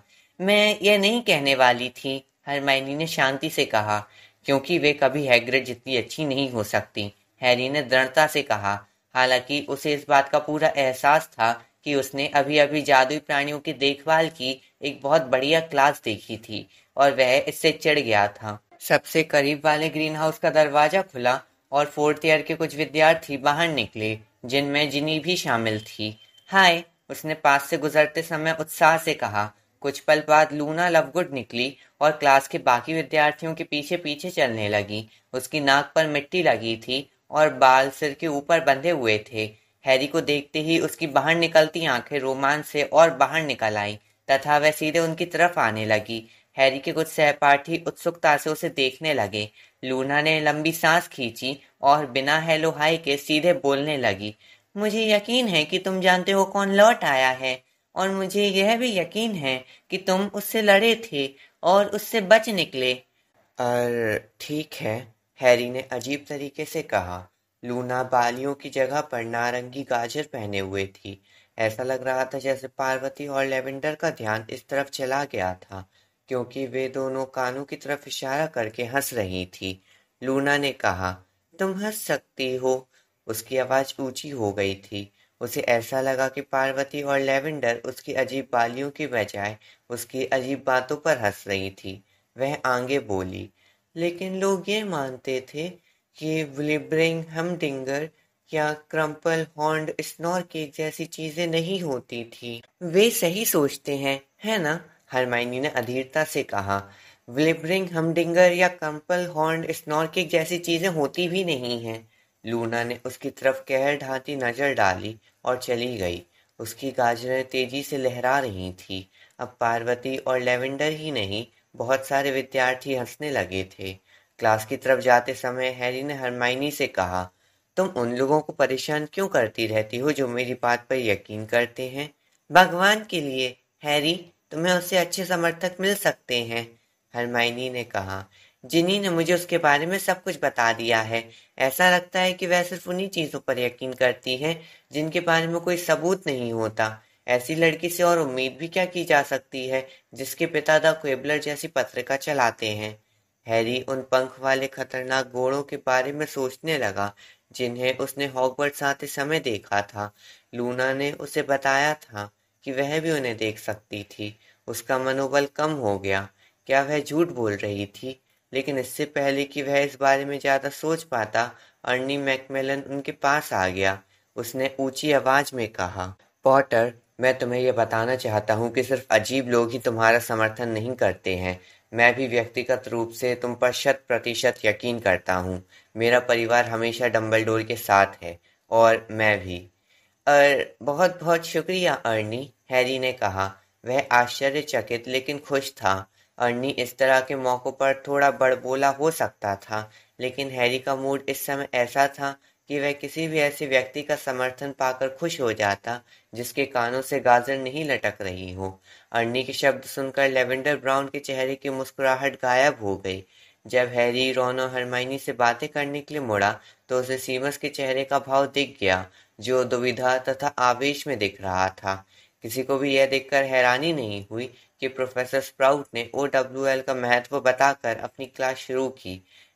मैं यह नहीं कहने वाली थी हरमाइनी ने शांति से कहा क्योंकि वे कभी हैग्रिड जितनी अच्छी नहीं हो सकती हैरी ने दृढ़ता से कहा हालांकि उसे इस बात का पूरा एहसास था कि उसने अभी अभी जादुई प्राणियों की देखभाल की एक बहुत बढ़िया क्लास देखी थी और वह इससे चिढ़ गया था सबसे करीब वाले ग्रीन हाउस का दरवाजा खुला और फोर्थ ईयर के कुछ विद्यार्थी बाहर निकले जिनमें जिनी भी शामिल थी हाय उसने पास से गुजरते समय उत्साह से कहा कुछ पल बाद लूना लवगुड निकली और क्लास के बाकी विद्यार्थियों के पीछे पीछे चलने लगी उसकी नाक पर मिट्टी लगी थी और बाल सिर के ऊपर बंधे हुए थे हैरी को देखते ही उसकी बाहर निकलती आंखें रोमांच से और बाहर निकल आई तथा वह सीधे उनकी तरफ आने लगी हैरी के कुछ सहपाठी उत्सुकता से उसे देखने लगे लूना ने लंबी सांस खींची और बिना हेलो हाय के सीधे बोलने लगी मुझे यकीन है कि तुम जानते हो कौन लौट आया है और मुझे यह भी यकीन है कि तुम उससे लड़े थे और उससे बच निकले और ठीक है हैरी ने अजीब तरीके से कहा लूना बालियों की जगह पर नारंगी गाजर पहने हुए थी ऐसा लग रहा था जैसे पार्वती और लेवेंडर का ध्यान इस तरफ चला गया था क्योंकि वे दोनों कानों की तरफ इशारा करके हंस रही थी लूना ने कहा तुम हंस सकती हो उसकी आवाज ऊंची हो गई थी उसे ऐसा लगा कि पार्वती और लेवेंडर उसकी अजीब बालियों के बजाय उसकी अजीब बातों पर हंस रही थी वह आगे बोली लेकिन लोग ये मानते थे कि विलिब्रिंग हमडिंगर या क्रम्पल हॉन्ड स्नोर केक जैसी चीजें नहीं होती थी वे सही सोचते हैं है ना हरमाइनी ने अधीरता से कहा विलिबरिंग हमडिंगर या कंपल हॉर्न स्नॉर्किक जैसी चीजें होती भी नहीं हैं लूना ने उसकी तरफ कहर ढाती नजर डाली और चली गई उसकी गाजरें तेजी से लहरा रही थी अब पार्वती और लेवेंडर ही नहीं बहुत सारे विद्यार्थी हंसने लगे थे क्लास की तरफ जाते समय हैरी ने हरमाइनी से कहा तुम उन लोगों को परेशान क्यों करती रहती हो जो मेरी बात पर यकीन करते हैं भगवान के लिए हैरी तुम्हें उससे अच्छे समर्थक मिल सकते हैं हरमाइनी ने कहा जिनी ने मुझे उसके बारे में सब कुछ बता दिया है ऐसा लगता है कि वह सिर्फ उन्हीं चीज़ों पर यकीन करती है जिनके बारे में कोई सबूत नहीं होता ऐसी लड़की से और उम्मीद भी क्या की जा सकती है जिसके पिता द क्वेबलर जैसी पत्रिका चलाते हैं हैरी उन पंख वाले खतरनाक घोड़ों के बारे में सोचने लगा जिन्हें उसने हॉकवर्ड्स आते समय देखा था लूना ने उसे बताया था कि वह भी उन्हें देख सकती थी उसका मनोबल कम हो गया क्या वह झूठ बोल रही थी लेकिन इससे पहले कि वह इस बारे में ज़्यादा सोच पाता अर्नी मैकमेलन उनके पास आ गया उसने ऊंची आवाज़ में कहा पॉटर मैं तुम्हें यह बताना चाहता हूँ कि सिर्फ अजीब लोग ही तुम्हारा समर्थन नहीं करते हैं मैं भी व्यक्तिगत रूप से तुम पर शत प्रतिशत यकीन करता हूँ मेरा परिवार हमेशा डम्बल के साथ है और मैं भी और बहुत बहुत शुक्रिया अर्नी हैरी ने कहा वह आश्चर्यचकित लेकिन खुश था अर्नी इस तरह के मौक़ों पर थोड़ा बड़बोला हो सकता था लेकिन हैरी का मूड इस समय ऐसा था कि वह किसी भी ऐसे व्यक्ति का समर्थन पाकर खुश हो जाता जिसके कानों से गाजर नहीं लटक रही हो अर्नी के शब्द सुनकर लेवेंडर ब्राउन के चेहरे की मुस्कुराहट गायब हो गई जब हैरी रोनो हरमाइनी से बातें करने के लिए मुड़ा तो उसे सीमस के चेहरे का भाव दिख गया जो दुविधा तथा आवेश में दिख रहा था किसी को भी यह देखकर हैरानी नहीं हुई कि प्रोफेसर स्प्राउट ने ओ डब्ल्यू एल का महत्व बताकर अपनी क्लास शुरू की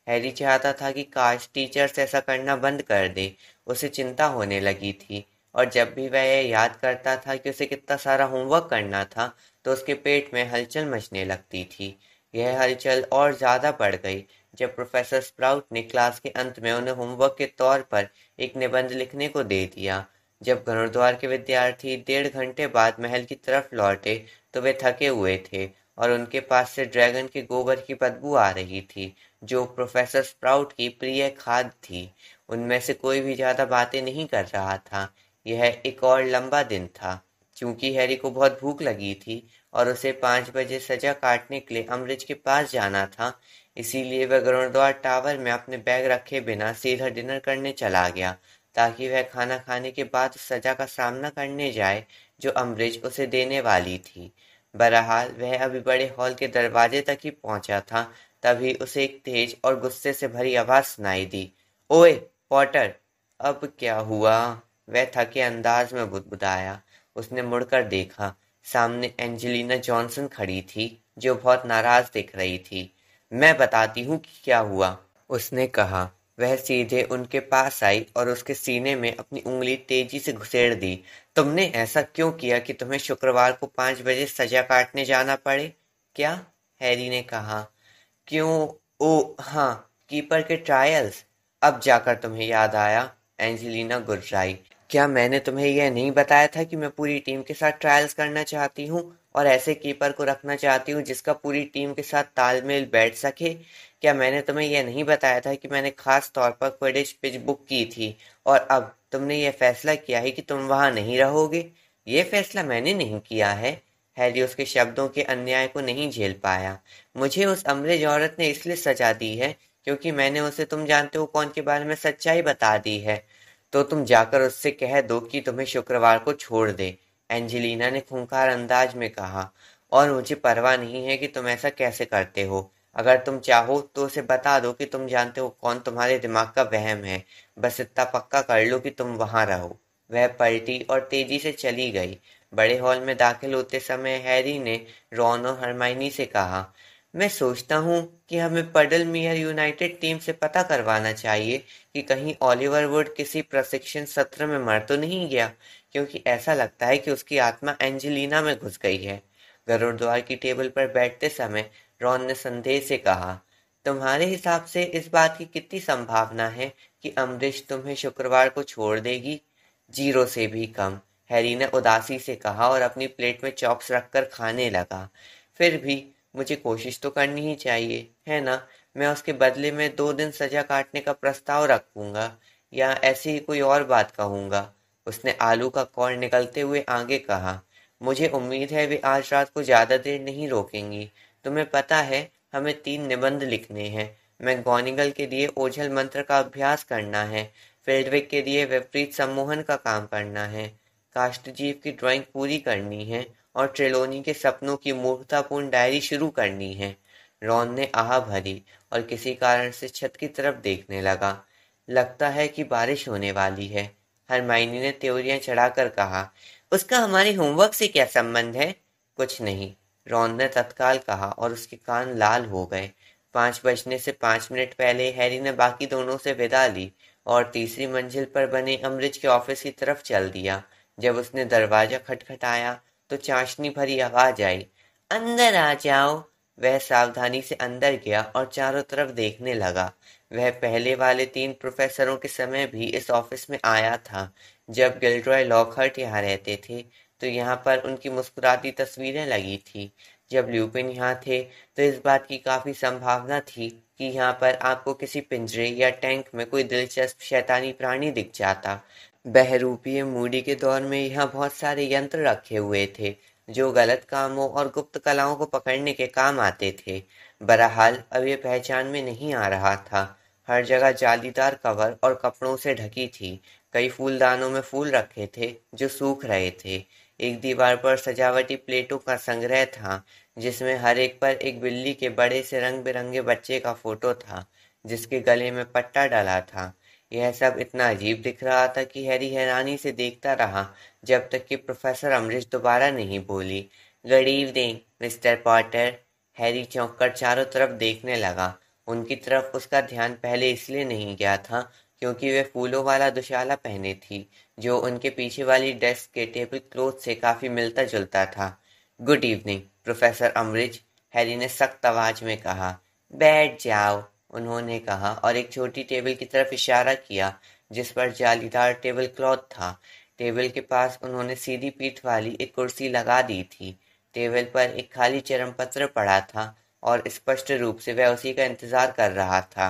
हैरी चाहता था कि काश टीचर्स ऐसा करना बंद कर दे उसे चिंता होने लगी थी और जब भी वह यह याद करता था कि उसे कितना सारा होमवर्क करना था तो उसके पेट में हलचल मचने लगती थी यह हलचल और ज़्यादा बढ़ गई जब प्रोफेसर स्प्राउट ने क्लास के अंत में उन्हें होमवर्क के तौर पर एक निबंध लिखने को दे दिया जब घरद्वार के विद्यार्थी डेढ़ घंटे बाद महल की तरफ लौटे तो वे थके हुए थे और उनके पास से ड्रैगन के गोबर की बदबू आ रही थी जो प्रोफेसर स्प्राउट की प्रिय खाद थी उनमें से कोई भी ज़्यादा बातें नहीं कर रहा था यह एक और लंबा दिन था क्योंकि हैरी को बहुत भूख लगी थी और उसे पांच बजे सजा काटने के लिए अमरीज के पास जाना था इसीलिए वह गुरुद्वार टावर में अपने बैग रखे बिना सीधा डिनर करने चला गया ताकि वह खाना खाने के बाद उस सजा का सामना करने जाए जो अमरीज उसे देने वाली थी बहरहाल वह अभी बड़े हॉल के दरवाजे तक ही पहुंचा था तभी उसे एक तेज और गुस्से से भरी आवाज़ सुनाई दी ओए पॉटर अब क्या हुआ वह थके अंदाज में बुदबुदाया उसने मुड़कर देखा सामने एंजेलिना जॉनसन खड़ी थी जो बहुत नाराज दिख रही थी मैं बताती हूँ कि क्या हुआ उसने कहा वह सीधे उनके पास आई और उसके सीने में अपनी उंगली तेजी से घुसेड़ दी तुमने ऐसा क्यों किया कि तुम्हें शुक्रवार को पांच बजे सजा काटने जाना पड़े क्या हैरी ने कहा क्यों ओ हाँ कीपर के ट्रायल्स अब जाकर तुम्हें याद आया एंजेलिना गुर्राई क्या मैंने तुम्हें यह नहीं बताया था कि मैं पूरी टीम के साथ ट्रायल्स करना चाहती हूँ और ऐसे कीपर को रखना चाहती हूँ जिसका पूरी टीम के साथ तालमेल बैठ सके क्या मैंने तुम्हें यह नहीं बताया था कि मैंने खास तौर पर क्विडिश पिच बुक की थी और अब तुमने यह फैसला किया है कि तुम वहाँ नहीं रहोगे ये फैसला मैंने नहीं किया है हैरी उसके शब्दों के अन्याय को नहीं झेल पाया मुझे उस अमरेज औरत ने इसलिए सजा दी है क्योंकि मैंने उसे तुम जानते हो कौन के बारे में सच्चाई बता दी है तो तुम जाकर उससे कह दो कि तुम्हें शुक्रवार को छोड़ दे एंजेलिना ने खूंखार अंदाज में कहा और मुझे परवाह नहीं है कि तुम ऐसा कैसे करते हो अगर तुम चाहो तो उसे बता दो कि तुम जानते हो कौन तुम्हारे दिमाग का वहम है बस इतना पक्का कर लो कि तुम वहां रहो वह पलटी और तेजी से चली गई बड़े हॉल में दाखिल होते समय हैरी ने रॉन और हरमाइनी से कहा मैं सोचता हूँ कि हमें पडल मियर यूनाइटेड टीम से पता करवाना चाहिए कि कहीं ओलिवर वुड किसी प्रशिक्षण सत्र में मर तो नहीं गया क्योंकि ऐसा लगता है कि उसकी आत्मा एंजेलिना में घुस गई है गरुड़ द्वार की टेबल पर बैठते समय रॉन ने संदेह से कहा तुम्हारे हिसाब से इस बात की कितनी संभावना है कि अमरीश तुम्हें शुक्रवार को छोड़ देगी जीरो से भी कम हैरी ने उदासी से कहा और अपनी प्लेट में चॉप्स रखकर खाने लगा फिर भी मुझे कोशिश तो करनी ही चाहिए है ना मैं उसके बदले में दो दिन सजा काटने का प्रस्ताव रखूंगा या ऐसी ही कोई और बात कहूंगा उसने आलू का कौर निकलते हुए आगे कहा मुझे उम्मीद है वे आज रात को ज़्यादा देर नहीं रोकेंगी तुम्हें पता है हमें तीन निबंध लिखने हैं मैं गौनिगल के लिए ओझल मंत्र का अभ्यास करना है फेल्डविक के लिए विपरीत सम्मोहन का काम करना है काष्टजीव की ड्राइंग पूरी करनी है और ट्रेलोनी के सपनों की मूर्खतापूर्ण डायरी शुरू करनी है रॉन ने आह भरी और किसी कारण से छत की तरफ देखने लगा लगता है कि बारिश होने वाली है हरमाइनी ने त्योरियां चढ़ाकर कहा उसका हमारे होमवर्क से क्या संबंध है कुछ नहीं रॉन ने तत्काल कहा और उसके कान लाल हो गए पांच बजने से पांच मिनट पहले हैरी ने बाकी दोनों से विदा ली और तीसरी मंजिल पर बने अमरिज के ऑफिस की तरफ चल दिया जब उसने दरवाजा खटखटाया तो चाशनी भरी आवाज आई अंदर आ जाओ वह सावधानी से अंदर गया और चारों तरफ देखने लगा वह पहले वाले तीन प्रोफेसरों के समय भी इस ऑफिस में आया था जब गिल्ड्रॉय लॉकहर्ट यहाँ रहते थे तो यहाँ पर उनकी मुस्कुराती तस्वीरें लगी थी जब ल्यूपिन यहाँ थे तो इस बात की काफ़ी संभावना थी कि यहाँ पर आपको किसी पिंजरे या टैंक में कोई दिलचस्प शैतानी प्राणी दिख जाता बहरूपीय मूडी के दौर में यहाँ बहुत सारे यंत्र रखे हुए थे जो गलत कामों और गुप्त कलाओं को पकड़ने के काम आते थे बहरहाल अब ये पहचान में नहीं आ रहा था हर जगह जालीदार कवर और कपड़ों से ढकी थी कई फूलदानों में फूल रखे थे जो सूख रहे थे एक दीवार पर सजावटी प्लेटों का संग्रह था जिसमें हर एक पर एक बिल्ली के बड़े से रंग बिरंगे बच्चे का फोटो था जिसके गले में पट्टा डाला था यह सब इतना अजीब दिख रहा था कि हैरी हैरानी से देखता रहा जब तक कि प्रोफेसर अमरीश दोबारा नहीं बोली good evening mister Potter Harry चौंक कर चारों तरफ देखने लगा उनकी तरफ उसका ध्यान पहले इसलिए नहीं गया था क्योंकि वे फूलों वाला दुशाला पहने थी जो उनके पीछे वाली डेस्क के टेबल क्लोथ से काफ़ी मिलता जुलता था good evening professor Umbridge Harry ने सख्त आवाज में कहा बैठ जाओ उन्होंने कहा और एक छोटी टेबल की तरफ इशारा किया जिस पर जालीदार टेबल क्लॉथ था टेबल के पास उन्होंने सीधी पीठ वाली एक कुर्सी लगा दी थी टेबल पर एक खाली चरम पत्र पड़ा था और स्पष्ट रूप से वह उसी का इंतजार कर रहा था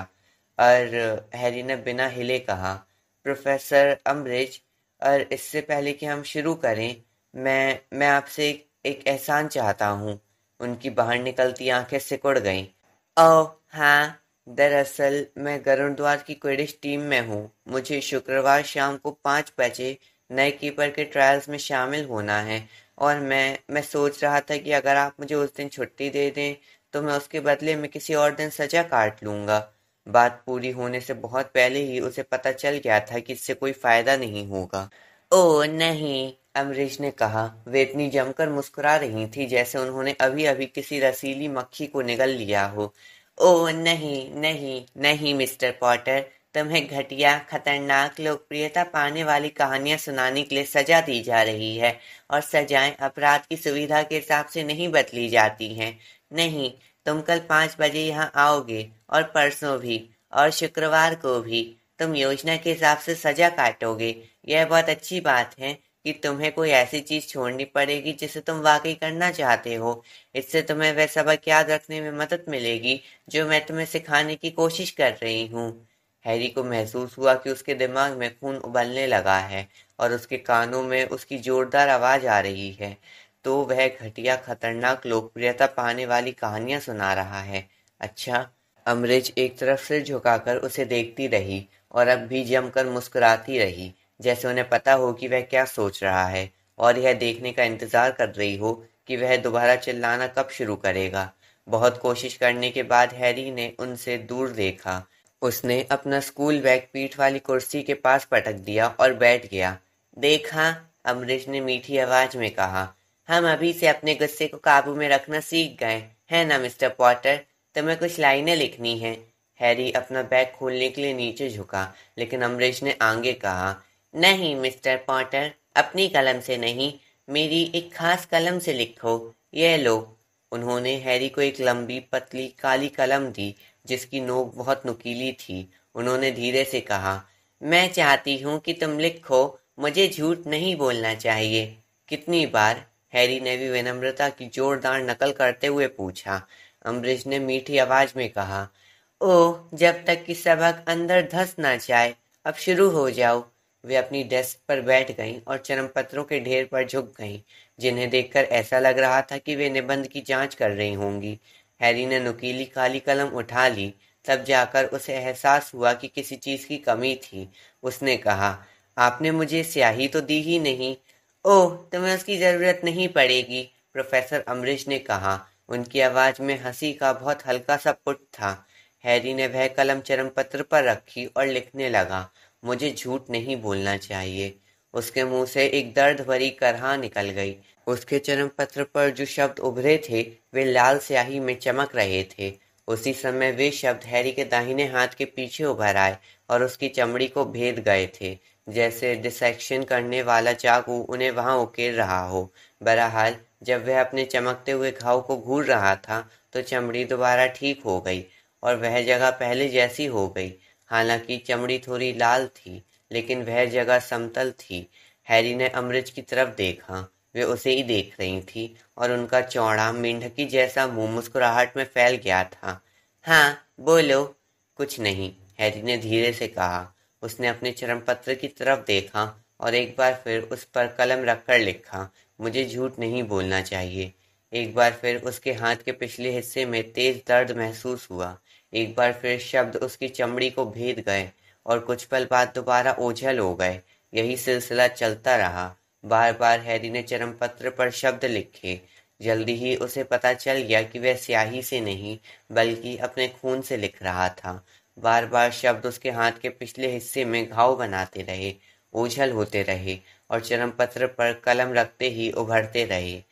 और हैरी ने बिना हिले कहा प्रोफेसर अम्ब्रिज और इससे पहले कि हम शुरू करें मैं मैं आपसे एक, एक एहसान चाहता हूँ उनकी बाहर निकलती आंखें सिकुड़ गईं ओ हाँ दरअसल मैं गरुण की क्विडिश टीम में हूँ मुझे शुक्रवार शाम को पाँच बजे नए कीपर के ट्रायल्स में शामिल होना है और मैं मैं सोच रहा था कि अगर आप मुझे उस दिन छुट्टी दे दें तो मैं उसके बदले में किसी और दिन सजा काट लूँगा बात पूरी होने से बहुत पहले ही उसे पता चल गया था कि इससे कोई फायदा नहीं होगा ओ नहीं अमरीश ने कहा वे इतनी जमकर मुस्कुरा रही थी जैसे उन्होंने अभी अभी किसी रसीली मक्खी को निगल लिया हो ओ नहीं नहीं नहीं मिस्टर पॉटर तुम्हें घटिया खतरनाक लोकप्रियता पाने वाली कहानियां सुनाने के लिए सजा दी जा रही है और सजाएं अपराध की सुविधा के हिसाब से नहीं बदली जाती हैं नहीं तुम कल पाँच बजे यहाँ आओगे और परसों भी और शुक्रवार को भी तुम योजना के हिसाब से सजा काटोगे यह बहुत अच्छी बात है कि तुम्हें कोई ऐसी चीज छोड़नी पड़ेगी जिसे तुम वाकई करना चाहते हो इससे तुम्हें वह सबक याद रखने में मदद मिलेगी जो मैं तुम्हें सिखाने की कोशिश कर रही हूँ हैरी को महसूस हुआ कि उसके दिमाग में खून उबलने लगा है और उसके कानों में उसकी जोरदार आवाज आ रही है तो वह घटिया खतरनाक लोकप्रियता पाने वाली कहानियां सुना रहा है अच्छा अमरिज एक तरफ से झुकाकर उसे देखती रही और अब भी जमकर मुस्कुराती रही जैसे उन्हें पता हो कि वह क्या सोच रहा है और यह देखने का इंतजार कर रही हो कि वह दोबारा चिल्लाना कब शुरू करेगा बहुत कोशिश करने के बाद हैरी ने उनसे दूर देखा उसने अपना स्कूल बैग पीठ वाली कुर्सी के पास पटक दिया और बैठ गया देखा अमरीश ने मीठी आवाज में कहा हम अभी से अपने गुस्से को काबू में रखना सीख गए है ना मिस्टर पॉटर तुम्हें कुछ लाइनें लिखनी है हैरी अपना बैग खोलने के लिए नीचे झुका लेकिन अमरीश ने आगे कहा नहीं मिस्टर पॉटर अपनी कलम से नहीं मेरी एक खास कलम से लिखो यह लो उन्होंने हैरी को एक लंबी पतली काली कलम दी जिसकी नोक बहुत नुकीली थी उन्होंने धीरे से कहा मैं चाहती हूँ कि तुम लिखो मुझे झूठ नहीं बोलना चाहिए कितनी बार हैरी ने भी विनम्रता की जोरदार नकल करते हुए पूछा अम्बरीश ने मीठी आवाज में कहा ओ जब तक कि सबक अंदर धस ना जाए अब शुरू हो जाओ वे अपनी डेस्क पर बैठ गईं और चरम पत्रों के ढेर पर झुक गईं, जिन्हें देखकर ऐसा लग रहा था कि वे निबंध की जांच कर रही होंगी हैरी ने नुकीली काली कलम उठा ली तब जाकर उसे एहसास हुआ कि किसी चीज़ की कमी थी उसने कहा आपने मुझे स्याही तो दी ही नहीं ओह तुम्हें उसकी ज़रूरत नहीं पड़ेगी प्रोफेसर अमरीश ने कहा उनकी आवाज़ में हंसी का बहुत हल्का सा पुट था हैरी ने वह कलम चरम पत्र पर रखी और लिखने लगा मुझे झूठ नहीं बोलना चाहिए उसके मुंह से एक दर्द भरी करहा निकल गई उसके चरम पत्र पर जो शब्द उभरे थे वे लाल स्याही में चमक रहे थे उसी समय वे शब्द हैरी के दाहिने हाथ के पीछे उभर आए और उसकी चमड़ी को भेद गए थे जैसे डिसेक्शन करने वाला चाकू उन्हें वहां उकेर रहा हो बहरहाल जब वह अपने चमकते हुए घाव को घूर रहा था तो चमड़ी दोबारा ठीक हो गई और वह जगह पहले जैसी हो गई हालांकि चमड़ी थोड़ी लाल थी लेकिन वह जगह समतल थी हैरी ने अमृत की तरफ देखा वे उसे ही देख रही थी और उनका चौड़ा मेंढकी जैसा मुंह मुस्कुराहट में फैल गया था हाँ बोलो कुछ नहीं हैरी ने धीरे से कहा उसने अपने चरमपत्र की तरफ देखा और एक बार फिर उस पर कलम रखकर लिखा मुझे झूठ नहीं बोलना चाहिए एक बार फिर उसके हाथ के पिछले हिस्से में तेज दर्द महसूस हुआ एक बार फिर शब्द उसकी चमड़ी को भेद गए और कुछ पल बाद दोबारा ओझल हो गए यही सिलसिला चलता रहा बार बार हैरी ने चरम पत्र पर शब्द लिखे जल्दी ही उसे पता चल गया कि वह स्याही से नहीं बल्कि अपने खून से लिख रहा था बार बार शब्द उसके हाथ के पिछले हिस्से में घाव बनाते रहे ओझल होते रहे और चरम पत्र पर कलम रखते ही उभरते रहे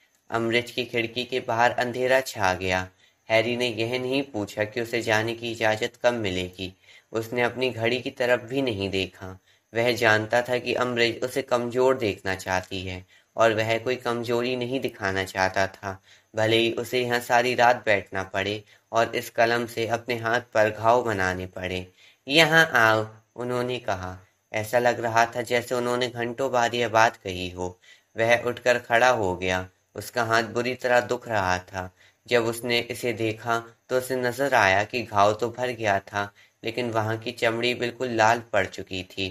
अमृत की खिड़की के बाहर अंधेरा छा गया हैरी ने यह नहीं पूछा कि उसे जाने की इजाज़त कब मिलेगी उसने अपनी घड़ी की तरफ भी नहीं देखा वह जानता था कि अमरेज उसे कमज़ोर देखना चाहती है और वह कोई कमज़ोरी नहीं दिखाना चाहता था भले ही उसे यहाँ सारी रात बैठना पड़े और इस कलम से अपने हाथ पर घाव बनाने पड़े यहाँ आओ उन्होंने कहा ऐसा लग रहा था जैसे उन्होंने घंटों बाद यह बात कही हो वह उठकर खड़ा हो गया उसका हाथ बुरी तरह दुख रहा था जब उसने इसे देखा तो उसे नजर आया कि घाव तो भर गया था लेकिन वहां की चमड़ी बिल्कुल लाल पड़ चुकी थी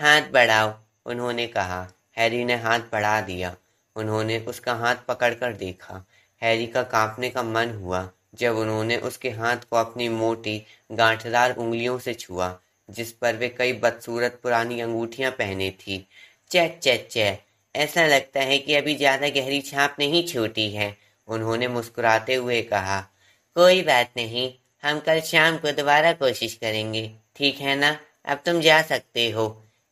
हाथ बढ़ाओ उन्होंने कहा हैरी ने हाथ बढ़ा दिया उन्होंने उसका हाथ पकड़कर देखा हैरी का कांपने का मन हुआ जब उन्होंने उसके हाथ को अपनी मोटी गांठदार उंगलियों से छुआ जिस पर वे कई बदसूरत पुरानी अंगूठियां पहने थी चै चै चै ऐसा लगता है कि अभी ज्यादा गहरी छाप नहीं छूटी है उन्होंने मुस्कुराते हुए कहा कोई बात नहीं हम कल शाम को दोबारा कोशिश करेंगे ठीक है ना अब तुम जा सकते हो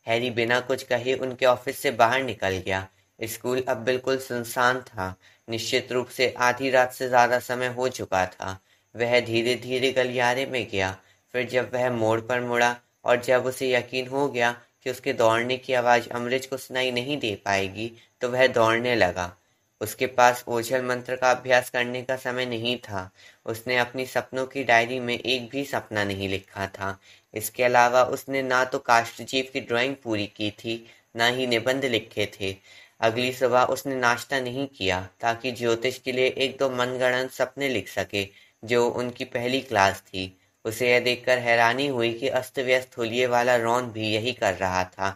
हैरी बिना कुछ कहे उनके ऑफिस से बाहर निकल गया स्कूल अब बिल्कुल सुनसान था निश्चित रूप से आधी रात से ज़्यादा समय हो चुका था वह धीरे धीरे गलियारे में गया फिर जब वह मोड़ पर मुड़ा और जब उसे यकीन हो गया कि उसके दौड़ने की आवाज़ अमृत को सुनाई नहीं दे पाएगी तो वह दौड़ने लगा उसके पास ओझल मंत्र का अभ्यास करने का समय नहीं था उसने अपनी सपनों की डायरी में एक भी सपना नहीं लिखा था इसके अलावा उसने ना तो काष्टजीव की ड्राइंग पूरी की थी ना ही निबंध लिखे थे अगली सुबह उसने नाश्ता नहीं किया ताकि ज्योतिष के लिए एक दो मनगणन सपने लिख सके जो उनकी पहली क्लास थी उसे यह देखकर हैरानी हुई कि अस्त व्यस्त होलिये वाला रॉन भी यही कर रहा था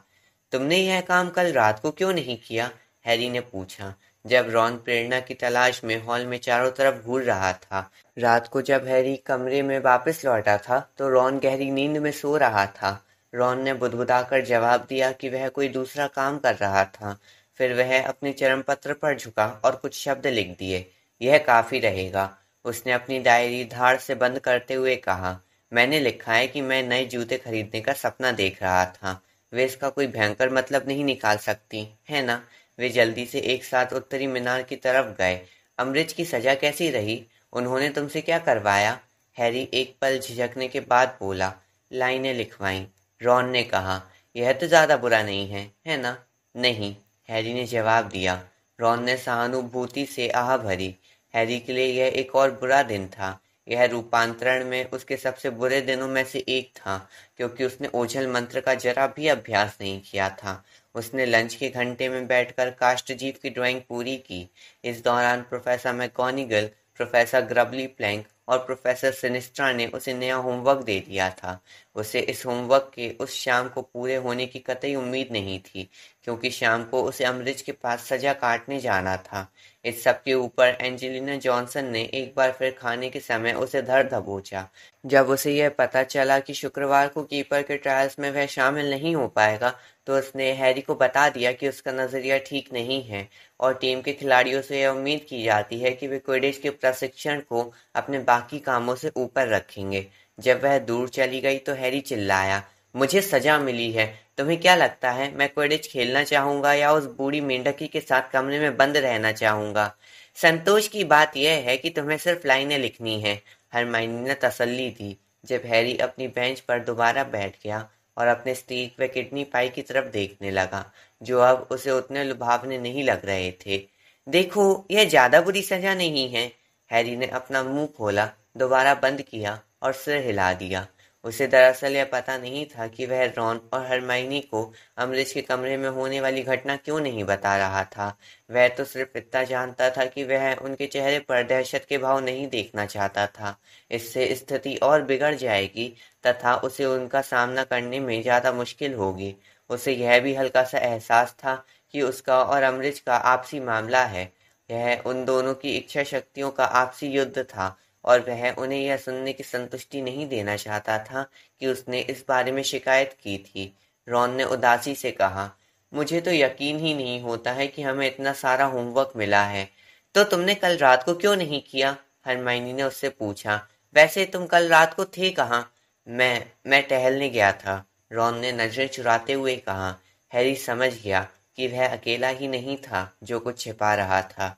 तुमने यह काम कल रात को क्यों नहीं किया हैरी ने पूछा जब रॉन प्रेरणा की तलाश में हॉल में चारों तरफ घूर रहा था रात को जब हैरी कमरे में वापस लौटा था तो रॉन गहरी नींद में सो रहा था रॉन ने बुदबुदाकर जवाब दिया कि वह कोई दूसरा काम कर रहा था फिर वह अपने चरम पत्र पर झुका और कुछ शब्द लिख दिए यह काफ़ी रहेगा उसने अपनी डायरी धार से बंद करते हुए कहा मैंने लिखा है कि मैं नए जूते खरीदने का सपना देख रहा था वे इसका कोई भयंकर मतलब नहीं निकाल सकती है ना वे जल्दी से एक साथ उत्तरी मीनार की तरफ गए अमृत की सजा कैसी रही उन्होंने तुमसे क्या करवाया हैरी एक पल झिझकने के बाद बोला लाइनें लिखवाई रॉन ने कहा यह तो ज़्यादा बुरा नहीं है है ना नहीं हैरी ने जवाब दिया रॉन ने सहानुभूति से आह भरी हैरी के लिए यह एक और बुरा दिन था यह रूपांतरण में उसके सबसे बुरे दिनों में से एक था क्योंकि उसने ओझल मंत्र का जरा भी अभ्यास नहीं किया था उसने लंच के घंटे में बैठकर काष्टजीव की ड्राइंग पूरी की इस दौरान professor McGonagall professor Grubbly Plank और प्रोफेसर सिनिस्ट्रा ने उसे नया होमवर्क दे दिया था उसे इस होमवर्क के उस शाम को पूरे होने की कतई उम्मीद नहीं थी क्योंकि शाम को उसे अमरिज के पास सजा काटने जाना था इस सब के ऊपर एंजेलिना जॉनसन ने एक बार फिर खाने के समय उसे धर दबोचा जब उसे यह पता चला कि शुक्रवार को कीपर के ट्रायल्स में वह शामिल नहीं हो पाएगा तो उसने हैरी को बता दिया कि उसका नज़रिया ठीक नहीं है और टीम के खिलाड़ियों से यह उम्मीद की जाती है कि वे क्विडिश के प्रशिक्षण को अपने बाकी कामों से ऊपर रखेंगे जब वह दूर चली गई तो हैरी चिल्लाया मुझे सजा मिली है तुम्हें क्या लगता है मैं क्विडिच खेलना चाहूंगा या उस बूढ़ी मेंढकी के साथ कमरे में बंद रहना चाहूंगा संतोष की बात यह है कि तुम्हें सिर्फ लाइनें लिखनी है हर ने तसल्ली दी जब हैरी अपनी बेंच पर दोबारा बैठ गया और अपने स्टीक व किडनी पाई की तरफ देखने लगा जो अब उसे उतने लुभावने नहीं लग रहे थे देखो यह ज्यादा बुरी सजा नहीं है हैरी ने अपना मुंह खोला दोबारा बंद किया और सिर हिला दिया उसे दरअसल यह पता नहीं था कि वह रॉन और हरमाइनी को अमरीश के कमरे में होने वाली घटना क्यों नहीं बता रहा था वह तो सिर्फ इतना जानता था कि वह उनके चेहरे पर दहशत के भाव नहीं देखना चाहता था इससे स्थिति और बिगड़ जाएगी तथा उसे उनका सामना करने में ज़्यादा मुश्किल होगी उसे यह भी हल्का सा एहसास था कि उसका और अमरीश का आपसी मामला है यह उन दोनों की इच्छा शक्तियों का आपसी युद्ध था और वह उन्हें यह सुनने की संतुष्टि नहीं देना चाहता था कि उसने इस बारे में शिकायत की थी रॉन ने उदासी से कहा मुझे तो यकीन ही नहीं होता है कि हमें इतना सारा होमवर्क मिला है तो तुमने कल रात को क्यों नहीं किया हरमाइनी ने उससे पूछा वैसे तुम कल रात को थे कहाँ मैं मैं टहलने गया था रॉन ने नजरें चुराते हुए कहा हैरी समझ गया कि वह अकेला ही नहीं था जो कुछ छिपा रहा था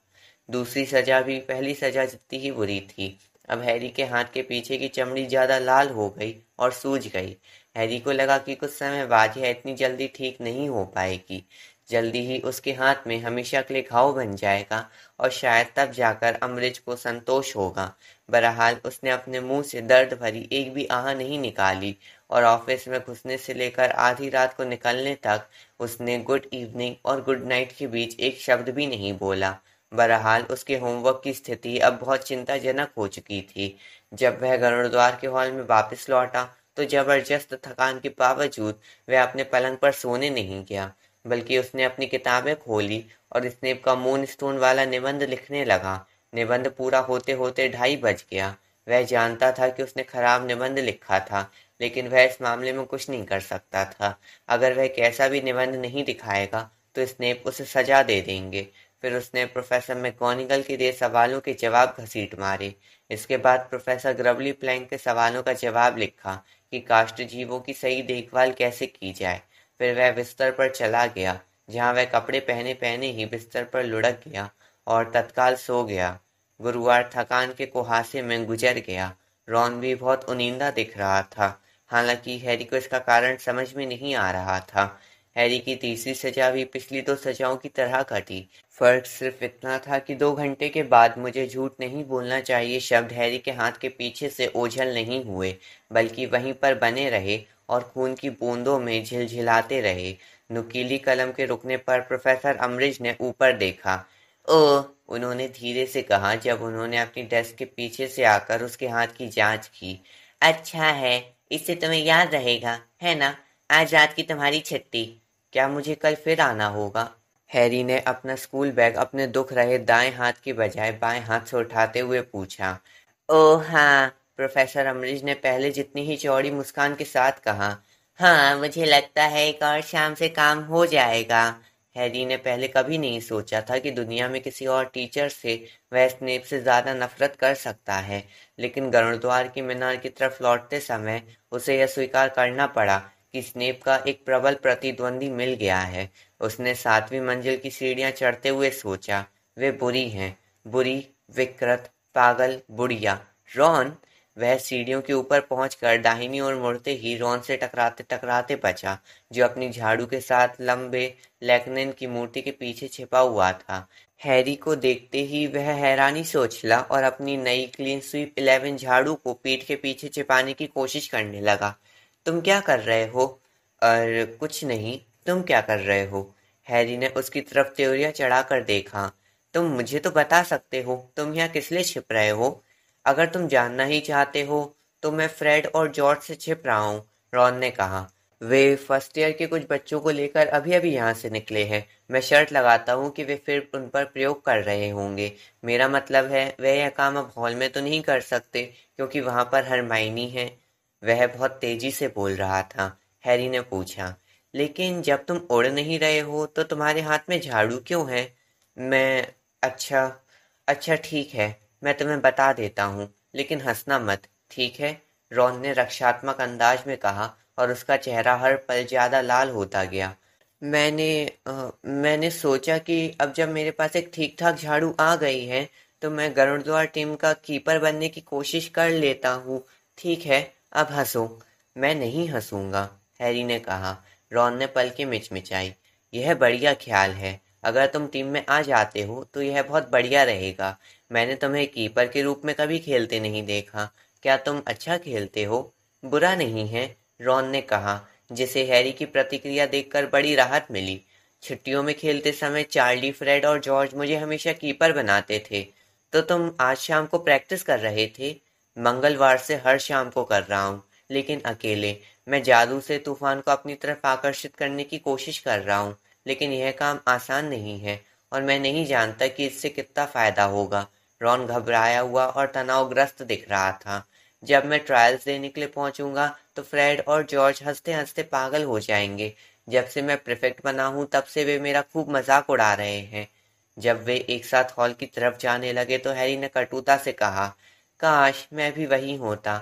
दूसरी सजा भी पहली सजा जितनी ही बुरी थी अब हैरी के हाथ के पीछे की चमड़ी ज़्यादा लाल हो गई और सूज गई हैरी को लगा कि कुछ समय बाद यह इतनी जल्दी ठीक नहीं हो पाएगी जल्दी ही उसके हाथ में हमेशा के लिए घाव बन जाएगा और शायद तब जाकर अमरिज को संतोष होगा बहरहाल उसने अपने मुंह से दर्द भरी एक भी आह नहीं निकाली और ऑफिस में घुसने से लेकर आधी रात को निकलने तक उसने गुड इवनिंग और गुड नाइट के बीच एक शब्द भी नहीं बोला बहरहाल उसके होमवर्क की स्थिति अब बहुत चिंताजनक हो चुकी थी जब वह गरुड़द्वार के हॉल में वापस लौटा तो जबरदस्त थकान के बावजूद वह अपने पलंग पर सोने नहीं गया बल्कि उसने अपनी किताबें खोली और स्नेप का मून स्टोन वाला निबंध लिखने लगा निबंध पूरा होते होते ढाई बज गया वह जानता था कि उसने खराब निबंध लिखा था लेकिन वह इस मामले में कुछ नहीं कर सकता था अगर वह कैसा भी निबंध नहीं दिखाएगा तो स्नेप उसे सजा दे देंगे फिर उसने प्रोफेसर मैकोनिकल के दिए सवालों के जवाब घसीट मारे इसके बाद प्रोफेसर ग्रवली प्लैंक के सवालों का जवाब लिखा कि काष्ट जीवों की सही देखभाल कैसे की जाए फिर वह बिस्तर पर चला गया जहां वह कपड़े पहने पहने ही बिस्तर पर लुढ़क गया और तत्काल सो गया गुरुवार थकान के कुहासे में गुजर गया रॉन भी बहुत उनिंदा दिख रहा था हालांकि हैरी को इसका कारण समझ में नहीं आ रहा था हैरी की तीसरी सजा भी पिछली दो सजाओं की तरह कटी फर्क सिर्फ इतना था कि दो घंटे के बाद मुझे झूठ नहीं बोलना चाहिए शब्द हैरी के हाथ के पीछे से ओझल नहीं हुए बल्कि वहीं पर बने रहे और खून की बूंदों में झिलझिलाते रहे नुकीली कलम के रुकने पर प्रोफेसर अमरिज ने ऊपर देखा ओ उन्होंने धीरे से कहा जब उन्होंने अपनी डेस्क के पीछे से आकर उसके हाथ की जांच की अच्छा है इससे तुम्हें याद रहेगा है ना आज रात की तुम्हारी छट्टी क्या मुझे कल फिर आना होगा हैरी ने अपना स्कूल बैग अपने दुख रहे दाएं हाथ की बजाय बाएं हाथ से उठाते हुए पूछा ओ हाँ प्रोफेसर अमरीज ने पहले जितनी ही चौड़ी मुस्कान के साथ कहा हाँ मुझे लगता है एक और शाम से काम हो जाएगा हैरी ने पहले कभी नहीं सोचा था कि दुनिया में किसी और टीचर से वह स्नेप से ज़्यादा नफरत कर सकता है लेकिन गणद्वार की मीनार की तरफ लौटते समय उसे यह स्वीकार करना पड़ा कि स्नेप का एक प्रबल प्रतिद्वंदी मिल गया है उसने सातवीं मंजिल की सीढ़ियां चढ़ते हुए सोचा वे बुरी हैं बुरी विकृत पागल बुढ़िया रॉन वह सीढ़ियों के ऊपर कर दाहिनी और मुड़ते ही रॉन से टकराते टकराते बचा जो अपनी झाड़ू के साथ लंबे लेकिन की मूर्ति के पीछे छिपा हुआ था हैरी को देखते ही वह हैरानी से उछला और अपनी नई क्लीन स्वीप इलेवन झाड़ू को पीठ के पीछे छिपाने की कोशिश करने लगा तुम क्या कर रहे हो और कुछ नहीं तुम क्या कर रहे हो हैरी ने उसकी तरफ त्योरिया चढ़ा कर देखा तुम मुझे तो बता सकते हो तुम यहाँ किस लिए छिप रहे हो अगर तुम जानना ही चाहते हो तो मैं फ्रेड और जॉर्ज से छिप रहा हूँ रॉन ने कहा वे फर्स्ट ईयर के कुछ बच्चों को लेकर अभी अभी यहाँ से निकले हैं मैं शर्ट लगाता हूँ कि वे फिर उन पर प्रयोग कर रहे होंगे मेरा मतलब है वे यह काम अब हॉल में तो नहीं कर सकते क्योंकि वहाँ पर हरमाइनी है वह बहुत तेजी से बोल रहा था हैरी ने पूछा लेकिन जब तुम उड़ नहीं रहे हो तो तुम्हारे हाथ में झाड़ू क्यों है मैं अच्छा अच्छा ठीक है मैं तुम्हें बता देता हूँ लेकिन हंसना मत ठीक है रॉन ने रक्षात्मक अंदाज में कहा और उसका चेहरा हर पल ज़्यादा लाल होता गया मैंने आ, मैंने सोचा कि अब जब मेरे पास एक ठीक ठाक झाड़ू आ गई है तो मैं गरुड़ टीम का कीपर बनने की कोशिश कर लेता हूँ ठीक है अब हंसो मैं नहीं हंसूंगा हैरी ने कहा रॉन ने पल के मिचमिचाई यह बढ़िया ख्याल है अगर तुम टीम में आ जाते हो तो यह बहुत बढ़िया रहेगा मैंने तुम्हें कीपर के रूप में कभी खेलते नहीं देखा क्या तुम अच्छा खेलते हो बुरा नहीं है रॉन ने कहा जिसे हैरी की प्रतिक्रिया देखकर बड़ी राहत मिली छुट्टियों में खेलते समय चार्ली फ्रेड और जॉर्ज मुझे हमेशा कीपर बनाते थे तो तुम आज शाम को प्रैक्टिस कर रहे थे मंगलवार से हर शाम को कर रहा हूँ लेकिन अकेले मैं जादू से तूफान को अपनी तरफ आकर्षित करने की कोशिश कर रहा हूँ लेकिन यह काम आसान नहीं है और मैं नहीं जानता कि इससे कितना फायदा होगा रॉन घबराया हुआ और तनावग्रस्त दिख रहा था जब मैं ट्रायल्स देने के लिए पहुंचूंगा तो फ्रेड और जॉर्ज हंसते हंसते पागल हो जाएंगे जब से मैं प्रिफेक्ट बना हूं तब से वे मेरा खूब मजाक उड़ा रहे हैं जब वे एक साथ हॉल की तरफ जाने लगे तो हैरी ने कटुता से कहा काश मैं भी वही होता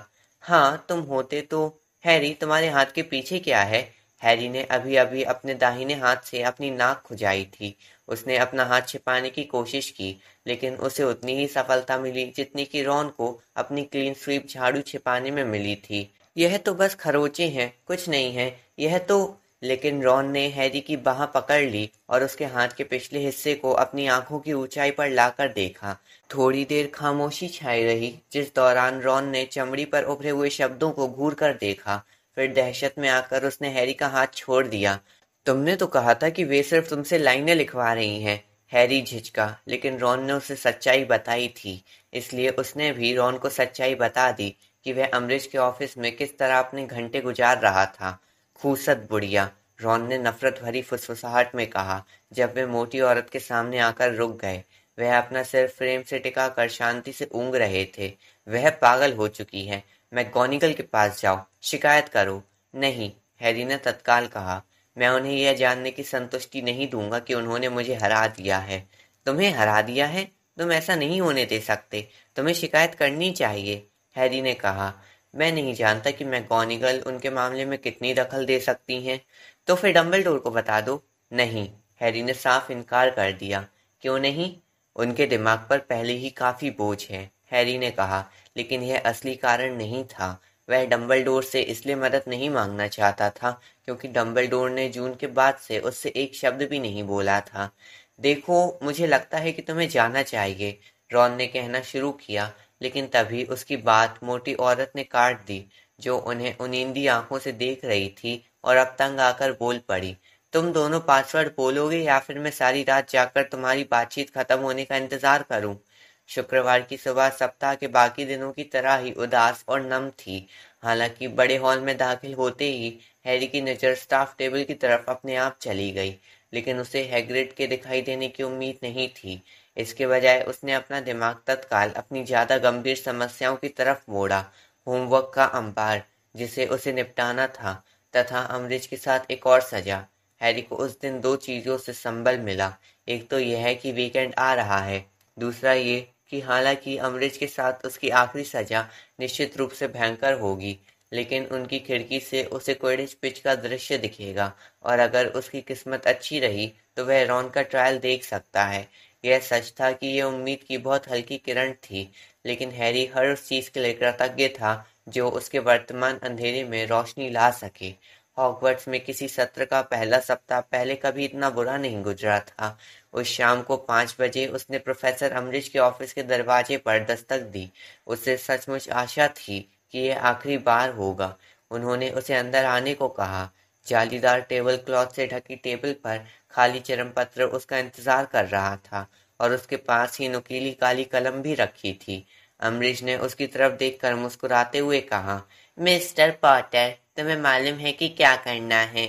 हाँ तुम होते तो हैरी तुम्हारे हाथ के पीछे क्या है हैरी ने अभी अभी अपने दाहिने हाथ से अपनी नाक खुजाई थी उसने अपना हाथ छिपाने की कोशिश की लेकिन उसे उतनी ही सफलता मिली जितनी कि रॉन को अपनी क्लीन स्वीप झाड़ू छिपाने में मिली थी यह तो बस खरोचे हैं कुछ नहीं है यह तो लेकिन रॉन ने हैरी की बाह पकड़ ली और उसके हाथ के पिछले हिस्से को अपनी आंखों की ऊंचाई पर लाकर देखा थोड़ी देर खामोशी छाई रही जिस दौरान रॉन ने चमड़ी पर उभरे हुए शब्दों को घूर कर देखा फिर दहशत में आकर उसने हैरी का हाथ छोड़ दिया तुमने तो कहा था कि वे सिर्फ तुमसे लाइनें लिखवा रही हैं हैरी झिझका लेकिन रॉन ने उसे सच्चाई बताई थी इसलिए उसने भी रॉन को सच्चाई बता दी कि वह अमरीश के ऑफिस में किस तरह अपने घंटे गुजार रहा था खूसत बुढ़िया रॉन ने नफरत भरी फुसफुसाहट में कहा जब वे मोटी औरत के सामने आकर रुक गए वह अपना सिर फ्रेम से टिका कर शांति से ऊँग रहे थे वह पागल हो चुकी है मैगोनिकल के पास जाओ शिकायत करो नहीं हैरी ने तत्काल कहा मैं उन्हें यह जानने की संतुष्टि नहीं दूंगा कि उन्होंने मुझे हरा दिया है तुम्हें हरा दिया है तुम ऐसा नहीं होने दे सकते तुम्हें शिकायत करनी चाहिए हैरी ने कहा मैं नहीं जानता कि मैगोनिगल उनके मामले में कितनी दखल दे सकती हैं तो फिर डम्बल को बता दो नहीं हैरी ने साफ इनकार कर दिया क्यों नहीं उनके दिमाग पर पहले ही काफ़ी बोझ है हैरी ने कहा लेकिन यह असली कारण नहीं था वह डम्बल से इसलिए मदद नहीं मांगना चाहता था क्योंकि डम्बल ने जून के बाद से उससे एक शब्द भी नहीं बोला था देखो मुझे लगता है कि तुम्हें जाना चाहिए रॉन ने कहना शुरू किया लेकिन तभी उसकी बात मोटी औरत ने काट दी जो उन्हें उनींदी आंखों से देख रही थी और अब तंग आकर बोल पड़ी तुम दोनों पासवर्ड बोलोगे या फिर मैं सारी रात जाकर तुम्हारी बातचीत खत्म होने का इंतजार करूं शुक्रवार की सुबह सप्ताह के बाकी दिनों की तरह ही उदास और नम थी हालांकि बड़े हॉल में दाखिल होते ही हैरी की नज़र स्टाफ टेबल की तरफ अपने आप चली गई लेकिन उसे हैग्रिड के दिखाई देने की उम्मीद नहीं थी इसके बजाय उसने अपना दिमाग तत्काल अपनी ज्यादा गंभीर समस्याओं की तरफ मोड़ा होमवर्क का अंबार जिसे उसे निपटाना था तथा अमरीज के साथ एक और सजा हैरी को उस दिन दो चीज़ों से संबल मिला एक तो यह है कि वीकेंड आ रहा है दूसरा ये कि हालांकि अमरीज के साथ उसकी आखिरी सजा निश्चित रूप से भयंकर होगी लेकिन उनकी खिड़की से उसे कोयडिच पिच का दृश्य दिखेगा और अगर उसकी किस्मत अच्छी रही तो वह रॉन का ट्रायल देख सकता है यह सच था कि यह उम्मीद की बहुत हल्की किरण थी लेकिन हैरी हर उस चीज़ के लिए कृतज्ञ था जो उसके वर्तमान अंधेरे में रोशनी ला सके हॉकवर्ड्स में किसी सत्र का पहला सप्ताह पहले कभी इतना बुरा नहीं गुजरा था उस शाम को पांच बजे उसने प्रोफेसर अमरीश के ऑफिस के दरवाजे पर दस्तक दी उसे सचमुच आशा थी कि यह आखिरी बार होगा उन्होंने उसे अंदर आने को कहा जालीदार टेबल क्लॉथ से ढकी टेबल पर खाली चरम पत्र उसका इंतजार कर रहा था और उसके पास ही नुकीली काली कलम भी रखी थी अमरीश ने उसकी तरफ देखकर मुस्कुराते हुए कहा मिस्टर पॉटर तुम्हें मालूम है कि क्या करना है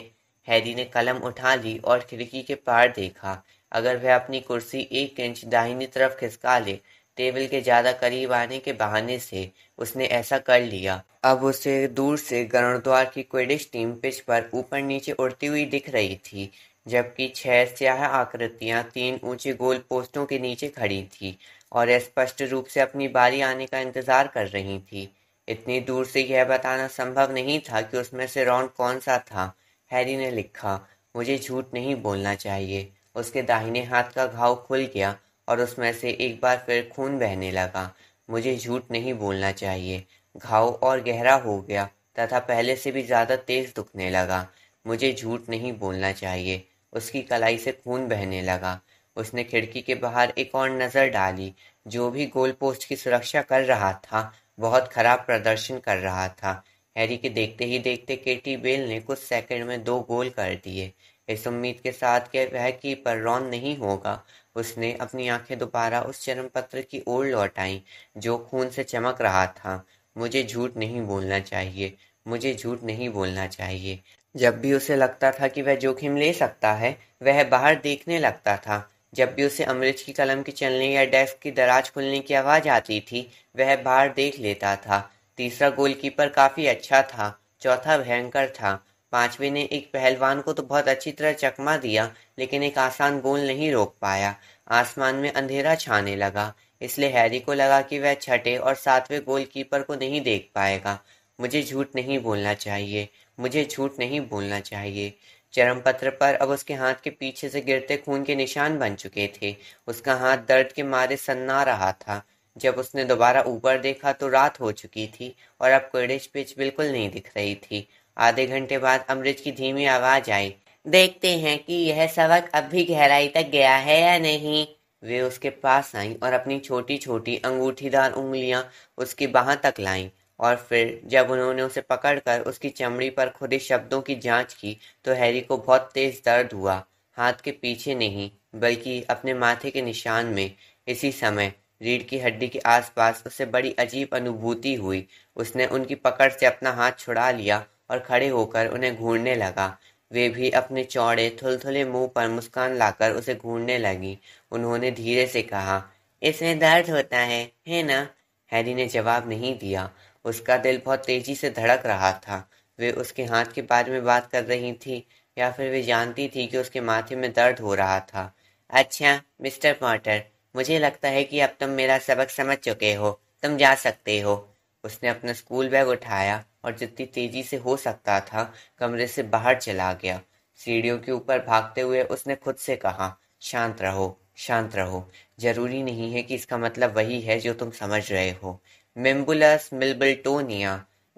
हैरी ने कलम उठा ली और खिड़की के पार देखा अगर वह अपनी कुर्सी एक इंच दाहिनी तरफ खिसका ले टेबल के ज्यादा करीब आने के बहाने से उसने ऐसा कर लिया अब उसे दूर से गणद्वार की क्विडिश टीम पिच पर ऊपर नीचे उड़ती हुई दिख रही थी जबकि छह स्याह आकृतियां तीन ऊंचे गोल पोस्टों के नीचे खड़ी थी और स्पष्ट रूप से अपनी बारी आने का इंतजार कर रही थी इतनी दूर से यह बताना संभव नहीं था कि उसमें से रॉन कौन सा था हैरी ने लिखा मुझे झूठ नहीं बोलना चाहिए उसके दाहिने हाथ का घाव खुल गया और उसमें से एक बार फिर खून बहने लगा मुझे झूठ नहीं बोलना चाहिए घाव और गहरा हो गया तथा पहले से भी ज़्यादा तेज दुखने लगा मुझे झूठ नहीं बोलना चाहिए उसकी कलाई से खून बहने लगा उसने खिड़की के बाहर एक और नज़र डाली जो भी गोल पोस्ट की सुरक्षा कर रहा था बहुत खराब प्रदर्शन कर रहा था हैरी के देखते ही देखते केटी बेल ने कुछ सेकंड में दो गोल कर दिए इस उम्मीद के साथ कि वह कीपर रॉन नहीं होगा उसने अपनी आंखें दोबारा उस चरम पत्र की ओर लौटाई जो खून से चमक रहा था मुझे झूठ नहीं बोलना चाहिए मुझे झूठ नहीं बोलना चाहिए जब भी उसे लगता था कि वह जोखिम ले सकता है वह बाहर देखने लगता था जब भी उसे अमृत की कलम के चलने या डेस्क की दराज खुलने की आवाज़ आती थी वह बाहर देख लेता था तीसरा गोलकीपर काफ़ी अच्छा था चौथा भयंकर था पांचवे ने एक पहलवान को तो बहुत अच्छी तरह चकमा दिया लेकिन एक आसान गोल नहीं रोक पाया आसमान में अंधेरा छाने लगा इसलिए हैरी को लगा कि वह छठे और सातवें गोलकीपर को नहीं देख पाएगा मुझे झूठ नहीं बोलना चाहिए मुझे झूठ नहीं बोलना चाहिए चरम पत्र पर अब उसके हाथ के पीछे से गिरते खून के निशान बन चुके थे उसका हाथ दर्द के मारे सन्ना रहा था जब उसने दोबारा ऊपर देखा तो रात हो चुकी थी और अब कोडिश पिच बिल्कुल नहीं दिख रही थी आधे घंटे बाद अमृत की धीमी आवाज आई देखते हैं कि यह सबक अब भी गहराई तक गया है या नहीं वे उसके पास आई और अपनी छोटी छोटी अंगूठीदार उंगलियां उसकी बाह तक लाईं और फिर जब उन्होंने उसे पकड़कर उसकी चमड़ी पर खुदे शब्दों की जांच की तो हैरी को बहुत तेज दर्द हुआ हाथ के पीछे नहीं बल्कि अपने माथे के निशान में इसी समय रीढ़ की हड्डी के आसपास उसे बड़ी अजीब अनुभूति हुई उसने उनकी पकड़ से अपना हाथ छुड़ा लिया और खड़े होकर उन्हें घूरने लगा वे भी अपने चौड़े थुलथुले मुंह पर मुस्कान लाकर उसे घूरने लगी उन्होंने धीरे से कहा इसमें दर्द होता है है ना हैरी ने जवाब नहीं दिया उसका दिल बहुत तेजी से धड़क रहा था वे उसके हाथ के बारे में बात कर रही थी या फिर वे जानती थी कि उसके माथे में दर्द हो रहा था अच्छा मिस्टर पॉटर मुझे लगता है कि अब तुम मेरा सबक समझ चुके हो तुम जा सकते हो उसने अपना स्कूल बैग उठाया और जितनी तेजी से हो सकता था कमरे से बाहर चला गया सीढ़ियों के ऊपर भागते हुए उसने खुद से कहा शांत रहो शांत रहो जरूरी नहीं है कि इसका मतलब वही है जो तुम समझ रहे हो "मिम्बुलस मिलबल्टोनिया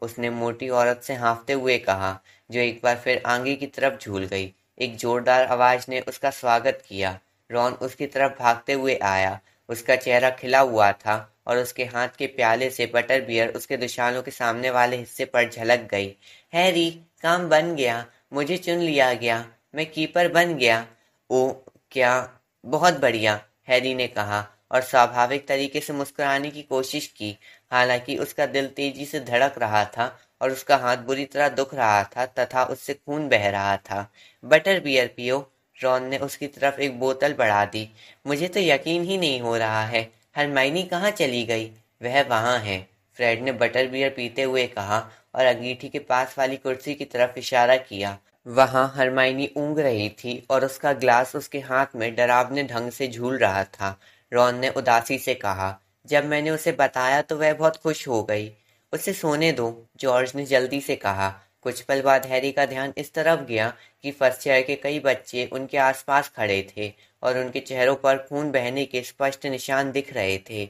उसने मोटी औरत से हाँफते हुए कहा, जो एक बार फिर आगे की तरफ झूल गई। एक जोरदार आवाज़ ने उसका स्वागत किया। रॉन उसकी तरफ भागते हुए आया। उसका चेहरा खिला हुआ था और उसके हाथ के प्याले से बटर बियर उसके दुशालों के सामने वाले हिस्से पर झलक गई। "हैरी, काम बन गया। मुझे चुन लिया गया। मैं कीपर बन गया।" ओ क्या? बहुत बढ़िया," हैरी ने कहा और स्वाभाविक तरीके से मुस्कुराने की कोशिश की हालांकि उसका दिल तेजी से धड़क रहा था और उसका हाथ बुरी तरह दुख रहा था तथा उससे खून बह रहा था बटर बियर पियो रॉन ने उसकी तरफ एक बोतल बढ़ा दी मुझे तो यकीन ही नहीं हो रहा है हरमाइनी कहाँ चली गई वह वहाँ है फ्रेड ने बटर बियर पीते हुए कहा और अंगीठी के पास वाली कुर्सी की तरफ इशारा किया वहाँ हरमाइनी ऊँग रही थी और उसका ग्लास उसके हाथ में डरावने ढंग से झूल रहा था रॉन ने उदासी से कहा जब मैंने उसे बताया तो वह बहुत खुश हो गई उसे सोने दो जॉर्ज ने जल्दी से कहा कुछ पल बाद हैरी का ध्यान इस तरफ गया कि फर्स्ट ईयर के कई बच्चे उनके आसपास खड़े थे और उनके चेहरों पर खून बहने के स्पष्ट निशान दिख रहे थे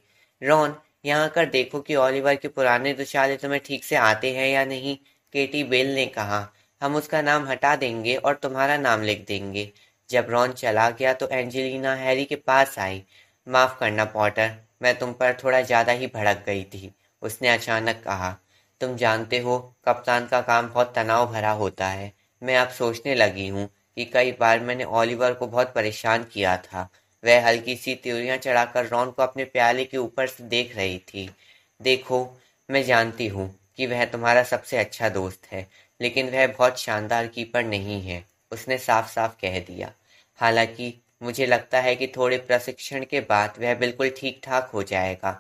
रॉन यहाँ कर देखो कि ओलिवर के पुराने दुशाले तुम्हें ठीक से आते हैं या नहीं केटी बेल ने कहा हम उसका नाम हटा देंगे और तुम्हारा नाम लिख देंगे जब रॉन चला गया तो एंजेलिना हैरी के पास आई माफ़ करना पॉटर मैं तुम पर थोड़ा ज़्यादा ही भड़क गई थी उसने अचानक कहा तुम जानते हो कप्तान का काम बहुत तनाव भरा होता है मैं अब सोचने लगी हूँ कि कई बार मैंने ओलिवर को बहुत परेशान किया था वह हल्की सी त्योरियाँ चढ़ाकर रॉन को अपने प्याले के ऊपर से देख रही थी देखो मैं जानती हूँ कि वह तुम्हारा सबसे अच्छा दोस्त है लेकिन वह बहुत शानदार कीपर नहीं है उसने साफ साफ कह दिया हालांकि मुझे लगता है कि थोड़े प्रशिक्षण के बाद वह बिल्कुल ठीक ठाक हो जाएगा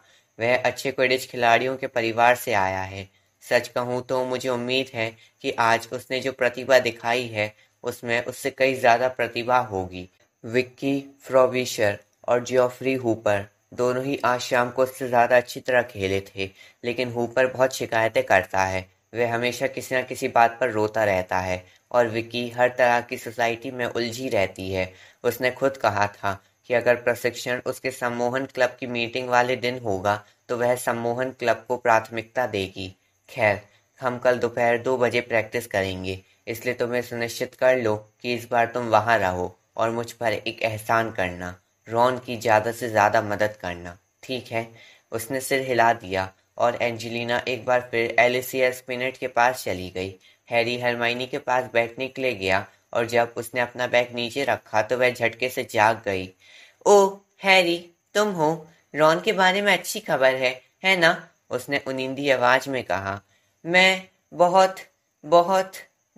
वह अच्छे क्विडिच खिलाड़ियों के परिवार से आया है सच कहूँ तो मुझे उम्मीद है कि आज उसने जो प्रतिभा दिखाई है उसमें उससे कई ज़्यादा प्रतिभा होगी विक्की फ्रोविशर और जियोफ्री हुपर दोनों ही आज शाम को उससे ज़्यादा अच्छी तरह खेले थे लेकिन हुपर बहुत शिकायतें करता है वह हमेशा किसी न किसी बात पर रोता रहता है और विकी हर तरह की सोसाइटी में उलझी रहती है उसने खुद कहा था कि अगर प्रशिक्षण उसके सम्मोहन क्लब की मीटिंग वाले दिन होगा तो वह सम्मोहन क्लब को प्राथमिकता देगी खैर हम कल दोपहर दो बजे प्रैक्टिस करेंगे इसलिए तुम्हें सुनिश्चित कर लो कि इस बार तुम वहाँ रहो और मुझ पर एक एहसान करना रॉन की ज़्यादा से ज़्यादा मदद करना ठीक है उसने सिर हिला दिया और एंजेलिना एक बार फिर एलिसिया स्पिनेट के पास चली गई हैरी हरमाइनी के पास बैठने के लिए गया और जब उसने अपना बैग नीचे रखा तो वह झटके से जाग गई ओ हैरी तुम हो रॉन के बारे में अच्छी खबर है है ना उसने उनिंदी आवाज में कहा मैं बहुत बहुत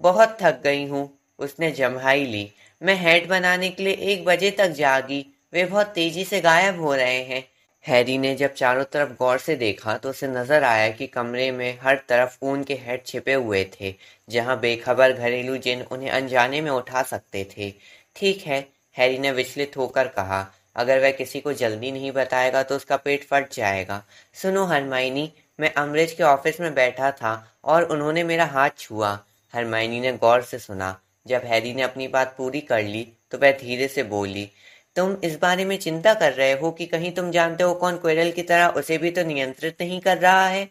बहुत थक गई हूँ उसने जम्हाई ली मैं हेड बनाने के लिए एक बजे तक जागी वे बहुत तेजी से गायब हो रहे हैं हैरी ने जब चारों तरफ गौर से देखा तो उसे नजर आया कि कमरे में हर तरफ ऊन के हेड छिपे हुए थे जहां बेखबर घरेलू जिन उन्हें अनजाने में उठा सकते थे ठीक है हैरी ने विचलित होकर कहा अगर वह किसी को जल्दी नहीं बताएगा तो उसका पेट फट जाएगा सुनो हरमाइनी मैं अमरेज के ऑफिस में बैठा था और उन्होंने मेरा हाथ छुआ हरमाइनी ने गौर से सुना जब हैरी ने अपनी बात पूरी कर ली तो वह धीरे से बोली तुम इस बारे में चिंता कर रहे हो कि कहीं तुम जानते हो कौन कोयरल की तरह उसे भी तो नियंत्रित नहीं कर रहा है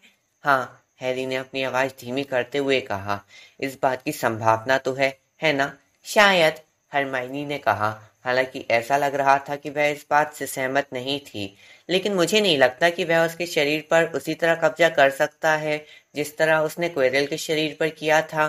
हाँ हैरी ने अपनी आवाज धीमी करते हुए कहा इस बात की संभावना तो है है ना शायद हरमाइनी ने कहा हालांकि ऐसा लग रहा था कि वह इस बात से सहमत नहीं थी लेकिन मुझे नहीं लगता कि वह उसके शरीर पर उसी तरह कब्जा कर सकता है जिस तरह उसने कोयरल के शरीर पर किया था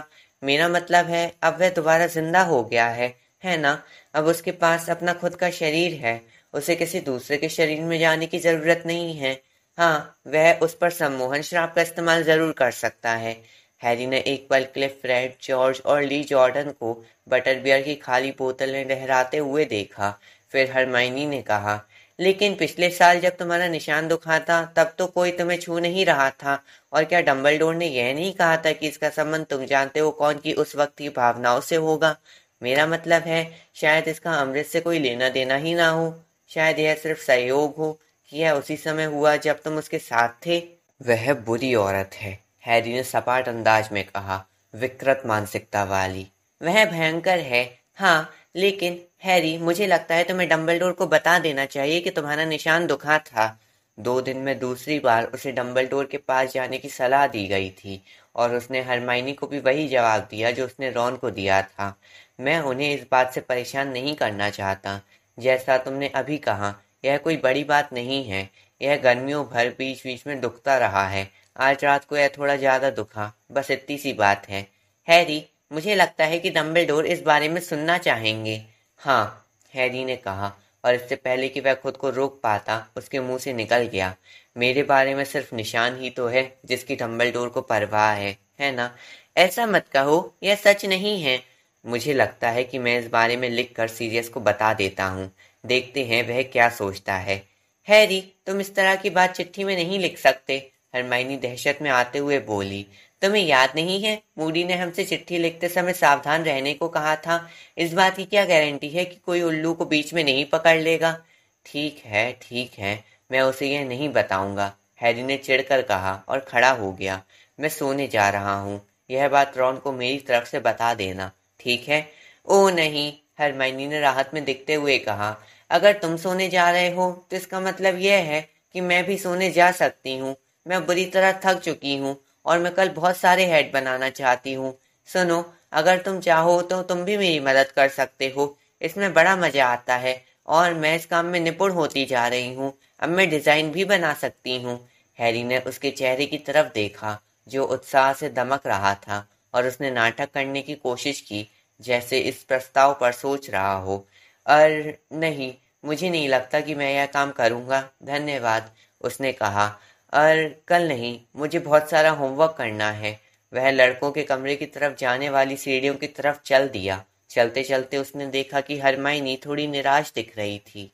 मेरा मतलब है अब वह दोबारा जिंदा हो गया है है ना अब उसके पास अपना खुद का शरीर है उसे किसी दूसरे के शरीर में जाने की जरूरत नहीं है हाँ वह उस पर सम्मोहन श्राप का इस्तेमाल जरूर कर सकता है हैरी ने एक पल क्लिफ फ्रेड जॉर्ज और ली जॉर्डन को बटर बियर की खाली बोतलें लहराते हुए देखा फिर हरमाइनी ने कहा लेकिन पिछले साल जब तुम्हारा निशान दुखा था तब तो कोई तुम्हें छू नहीं रहा था और क्या डम्बल ने यह नहीं कहा था कि इसका संबंध तुम जानते हो कौन की उस वक्त की भावनाओं से होगा मेरा मतलब है शायद इसका अमृत से कोई लेना देना ही ना हो शायद यह सिर्फ सहयोग हो कि यह उसी समय हुआ जब तुम उसके साथ थे वह बुरी औरत है हैरी ने सपाट अंदाज में कहा विकृत मानसिकता वाली वह भयंकर है हाँ लेकिन हैरी मुझे लगता है तुम्हें डम्बलडोर को बता देना चाहिए कि तुम्हारा निशान दुखा था दो दिन में दूसरी बार उसे डम्बलडोर के पास जाने की सलाह दी गई थी और उसने हरमाइनी को भी वही जवाब दिया जो उसने रॉन को दिया था मैं उन्हें इस बात से परेशान नहीं करना चाहता जैसा तुमने अभी कहा यह कोई बड़ी बात नहीं है यह गर्मियों भर बीच बीच में दुखता रहा है आज रात को यह थोड़ा ज़्यादा दुखा बस इतनी सी बात है हैरी मुझे लगता है कि डम्बल इस बारे में सुनना चाहेंगे हाँ हैरी ने कहा और इससे पहले कि वह खुद को रोक पाता उसके मुंह से निकल गया मेरे बारे में सिर्फ निशान ही तो है जिसकी डोर को परवाह है है ना ऐसा मत कहो यह सच नहीं है मुझे लगता है कि मैं इस बारे में लिख कर सीरियस को बता देता हूँ देखते हैं वह क्या सोचता है हैरी तुम इस तरह की बात चिट्ठी में नहीं लिख सकते हरमाइनी दहशत में आते हुए बोली तुम्हें याद नहीं है मूडी ने हमसे चिट्ठी लिखते समय सावधान रहने को कहा था इस बात की क्या गारंटी है कि कोई उल्लू को बीच में नहीं पकड़ लेगा ठीक है ठीक है मैं उसे यह नहीं बताऊंगा हैरी ने चिढ़कर कहा और खड़ा हो गया मैं सोने जा रहा हूँ यह बात रॉन को मेरी तरफ से बता देना ठीक है ओ नहीं हरमैनी ने राहत में दिखते हुए कहा अगर तुम सोने जा रहे हो तो इसका मतलब यह है कि मैं भी सोने जा सकती हूँ मैं बुरी तरह थक चुकी हूँ और मैं कल बहुत सारे हेड बनाना चाहती हूँ सुनो अगर तुम चाहो तो तुम भी मेरी मदद कर सकते हो इसमें बड़ा मजा आता है और मैं इस काम में निपुण होती जा रही हूँ अब मैं डिजाइन भी बना सकती हूँ हैरी ने उसके चेहरे की तरफ देखा जो उत्साह से दमक रहा था और उसने नाटक करने की कोशिश की जैसे इस प्रस्ताव पर सोच रहा हो और नहीं मुझे नहीं लगता कि मैं यह काम करूँगा धन्यवाद उसने कहा और कल नहीं मुझे बहुत सारा होमवर्क करना है वह लड़कों के कमरे की तरफ जाने वाली सीढ़ियों की तरफ चल दिया चलते चलते उसने देखा कि हरमाइनी थोड़ी निराश दिख रही थी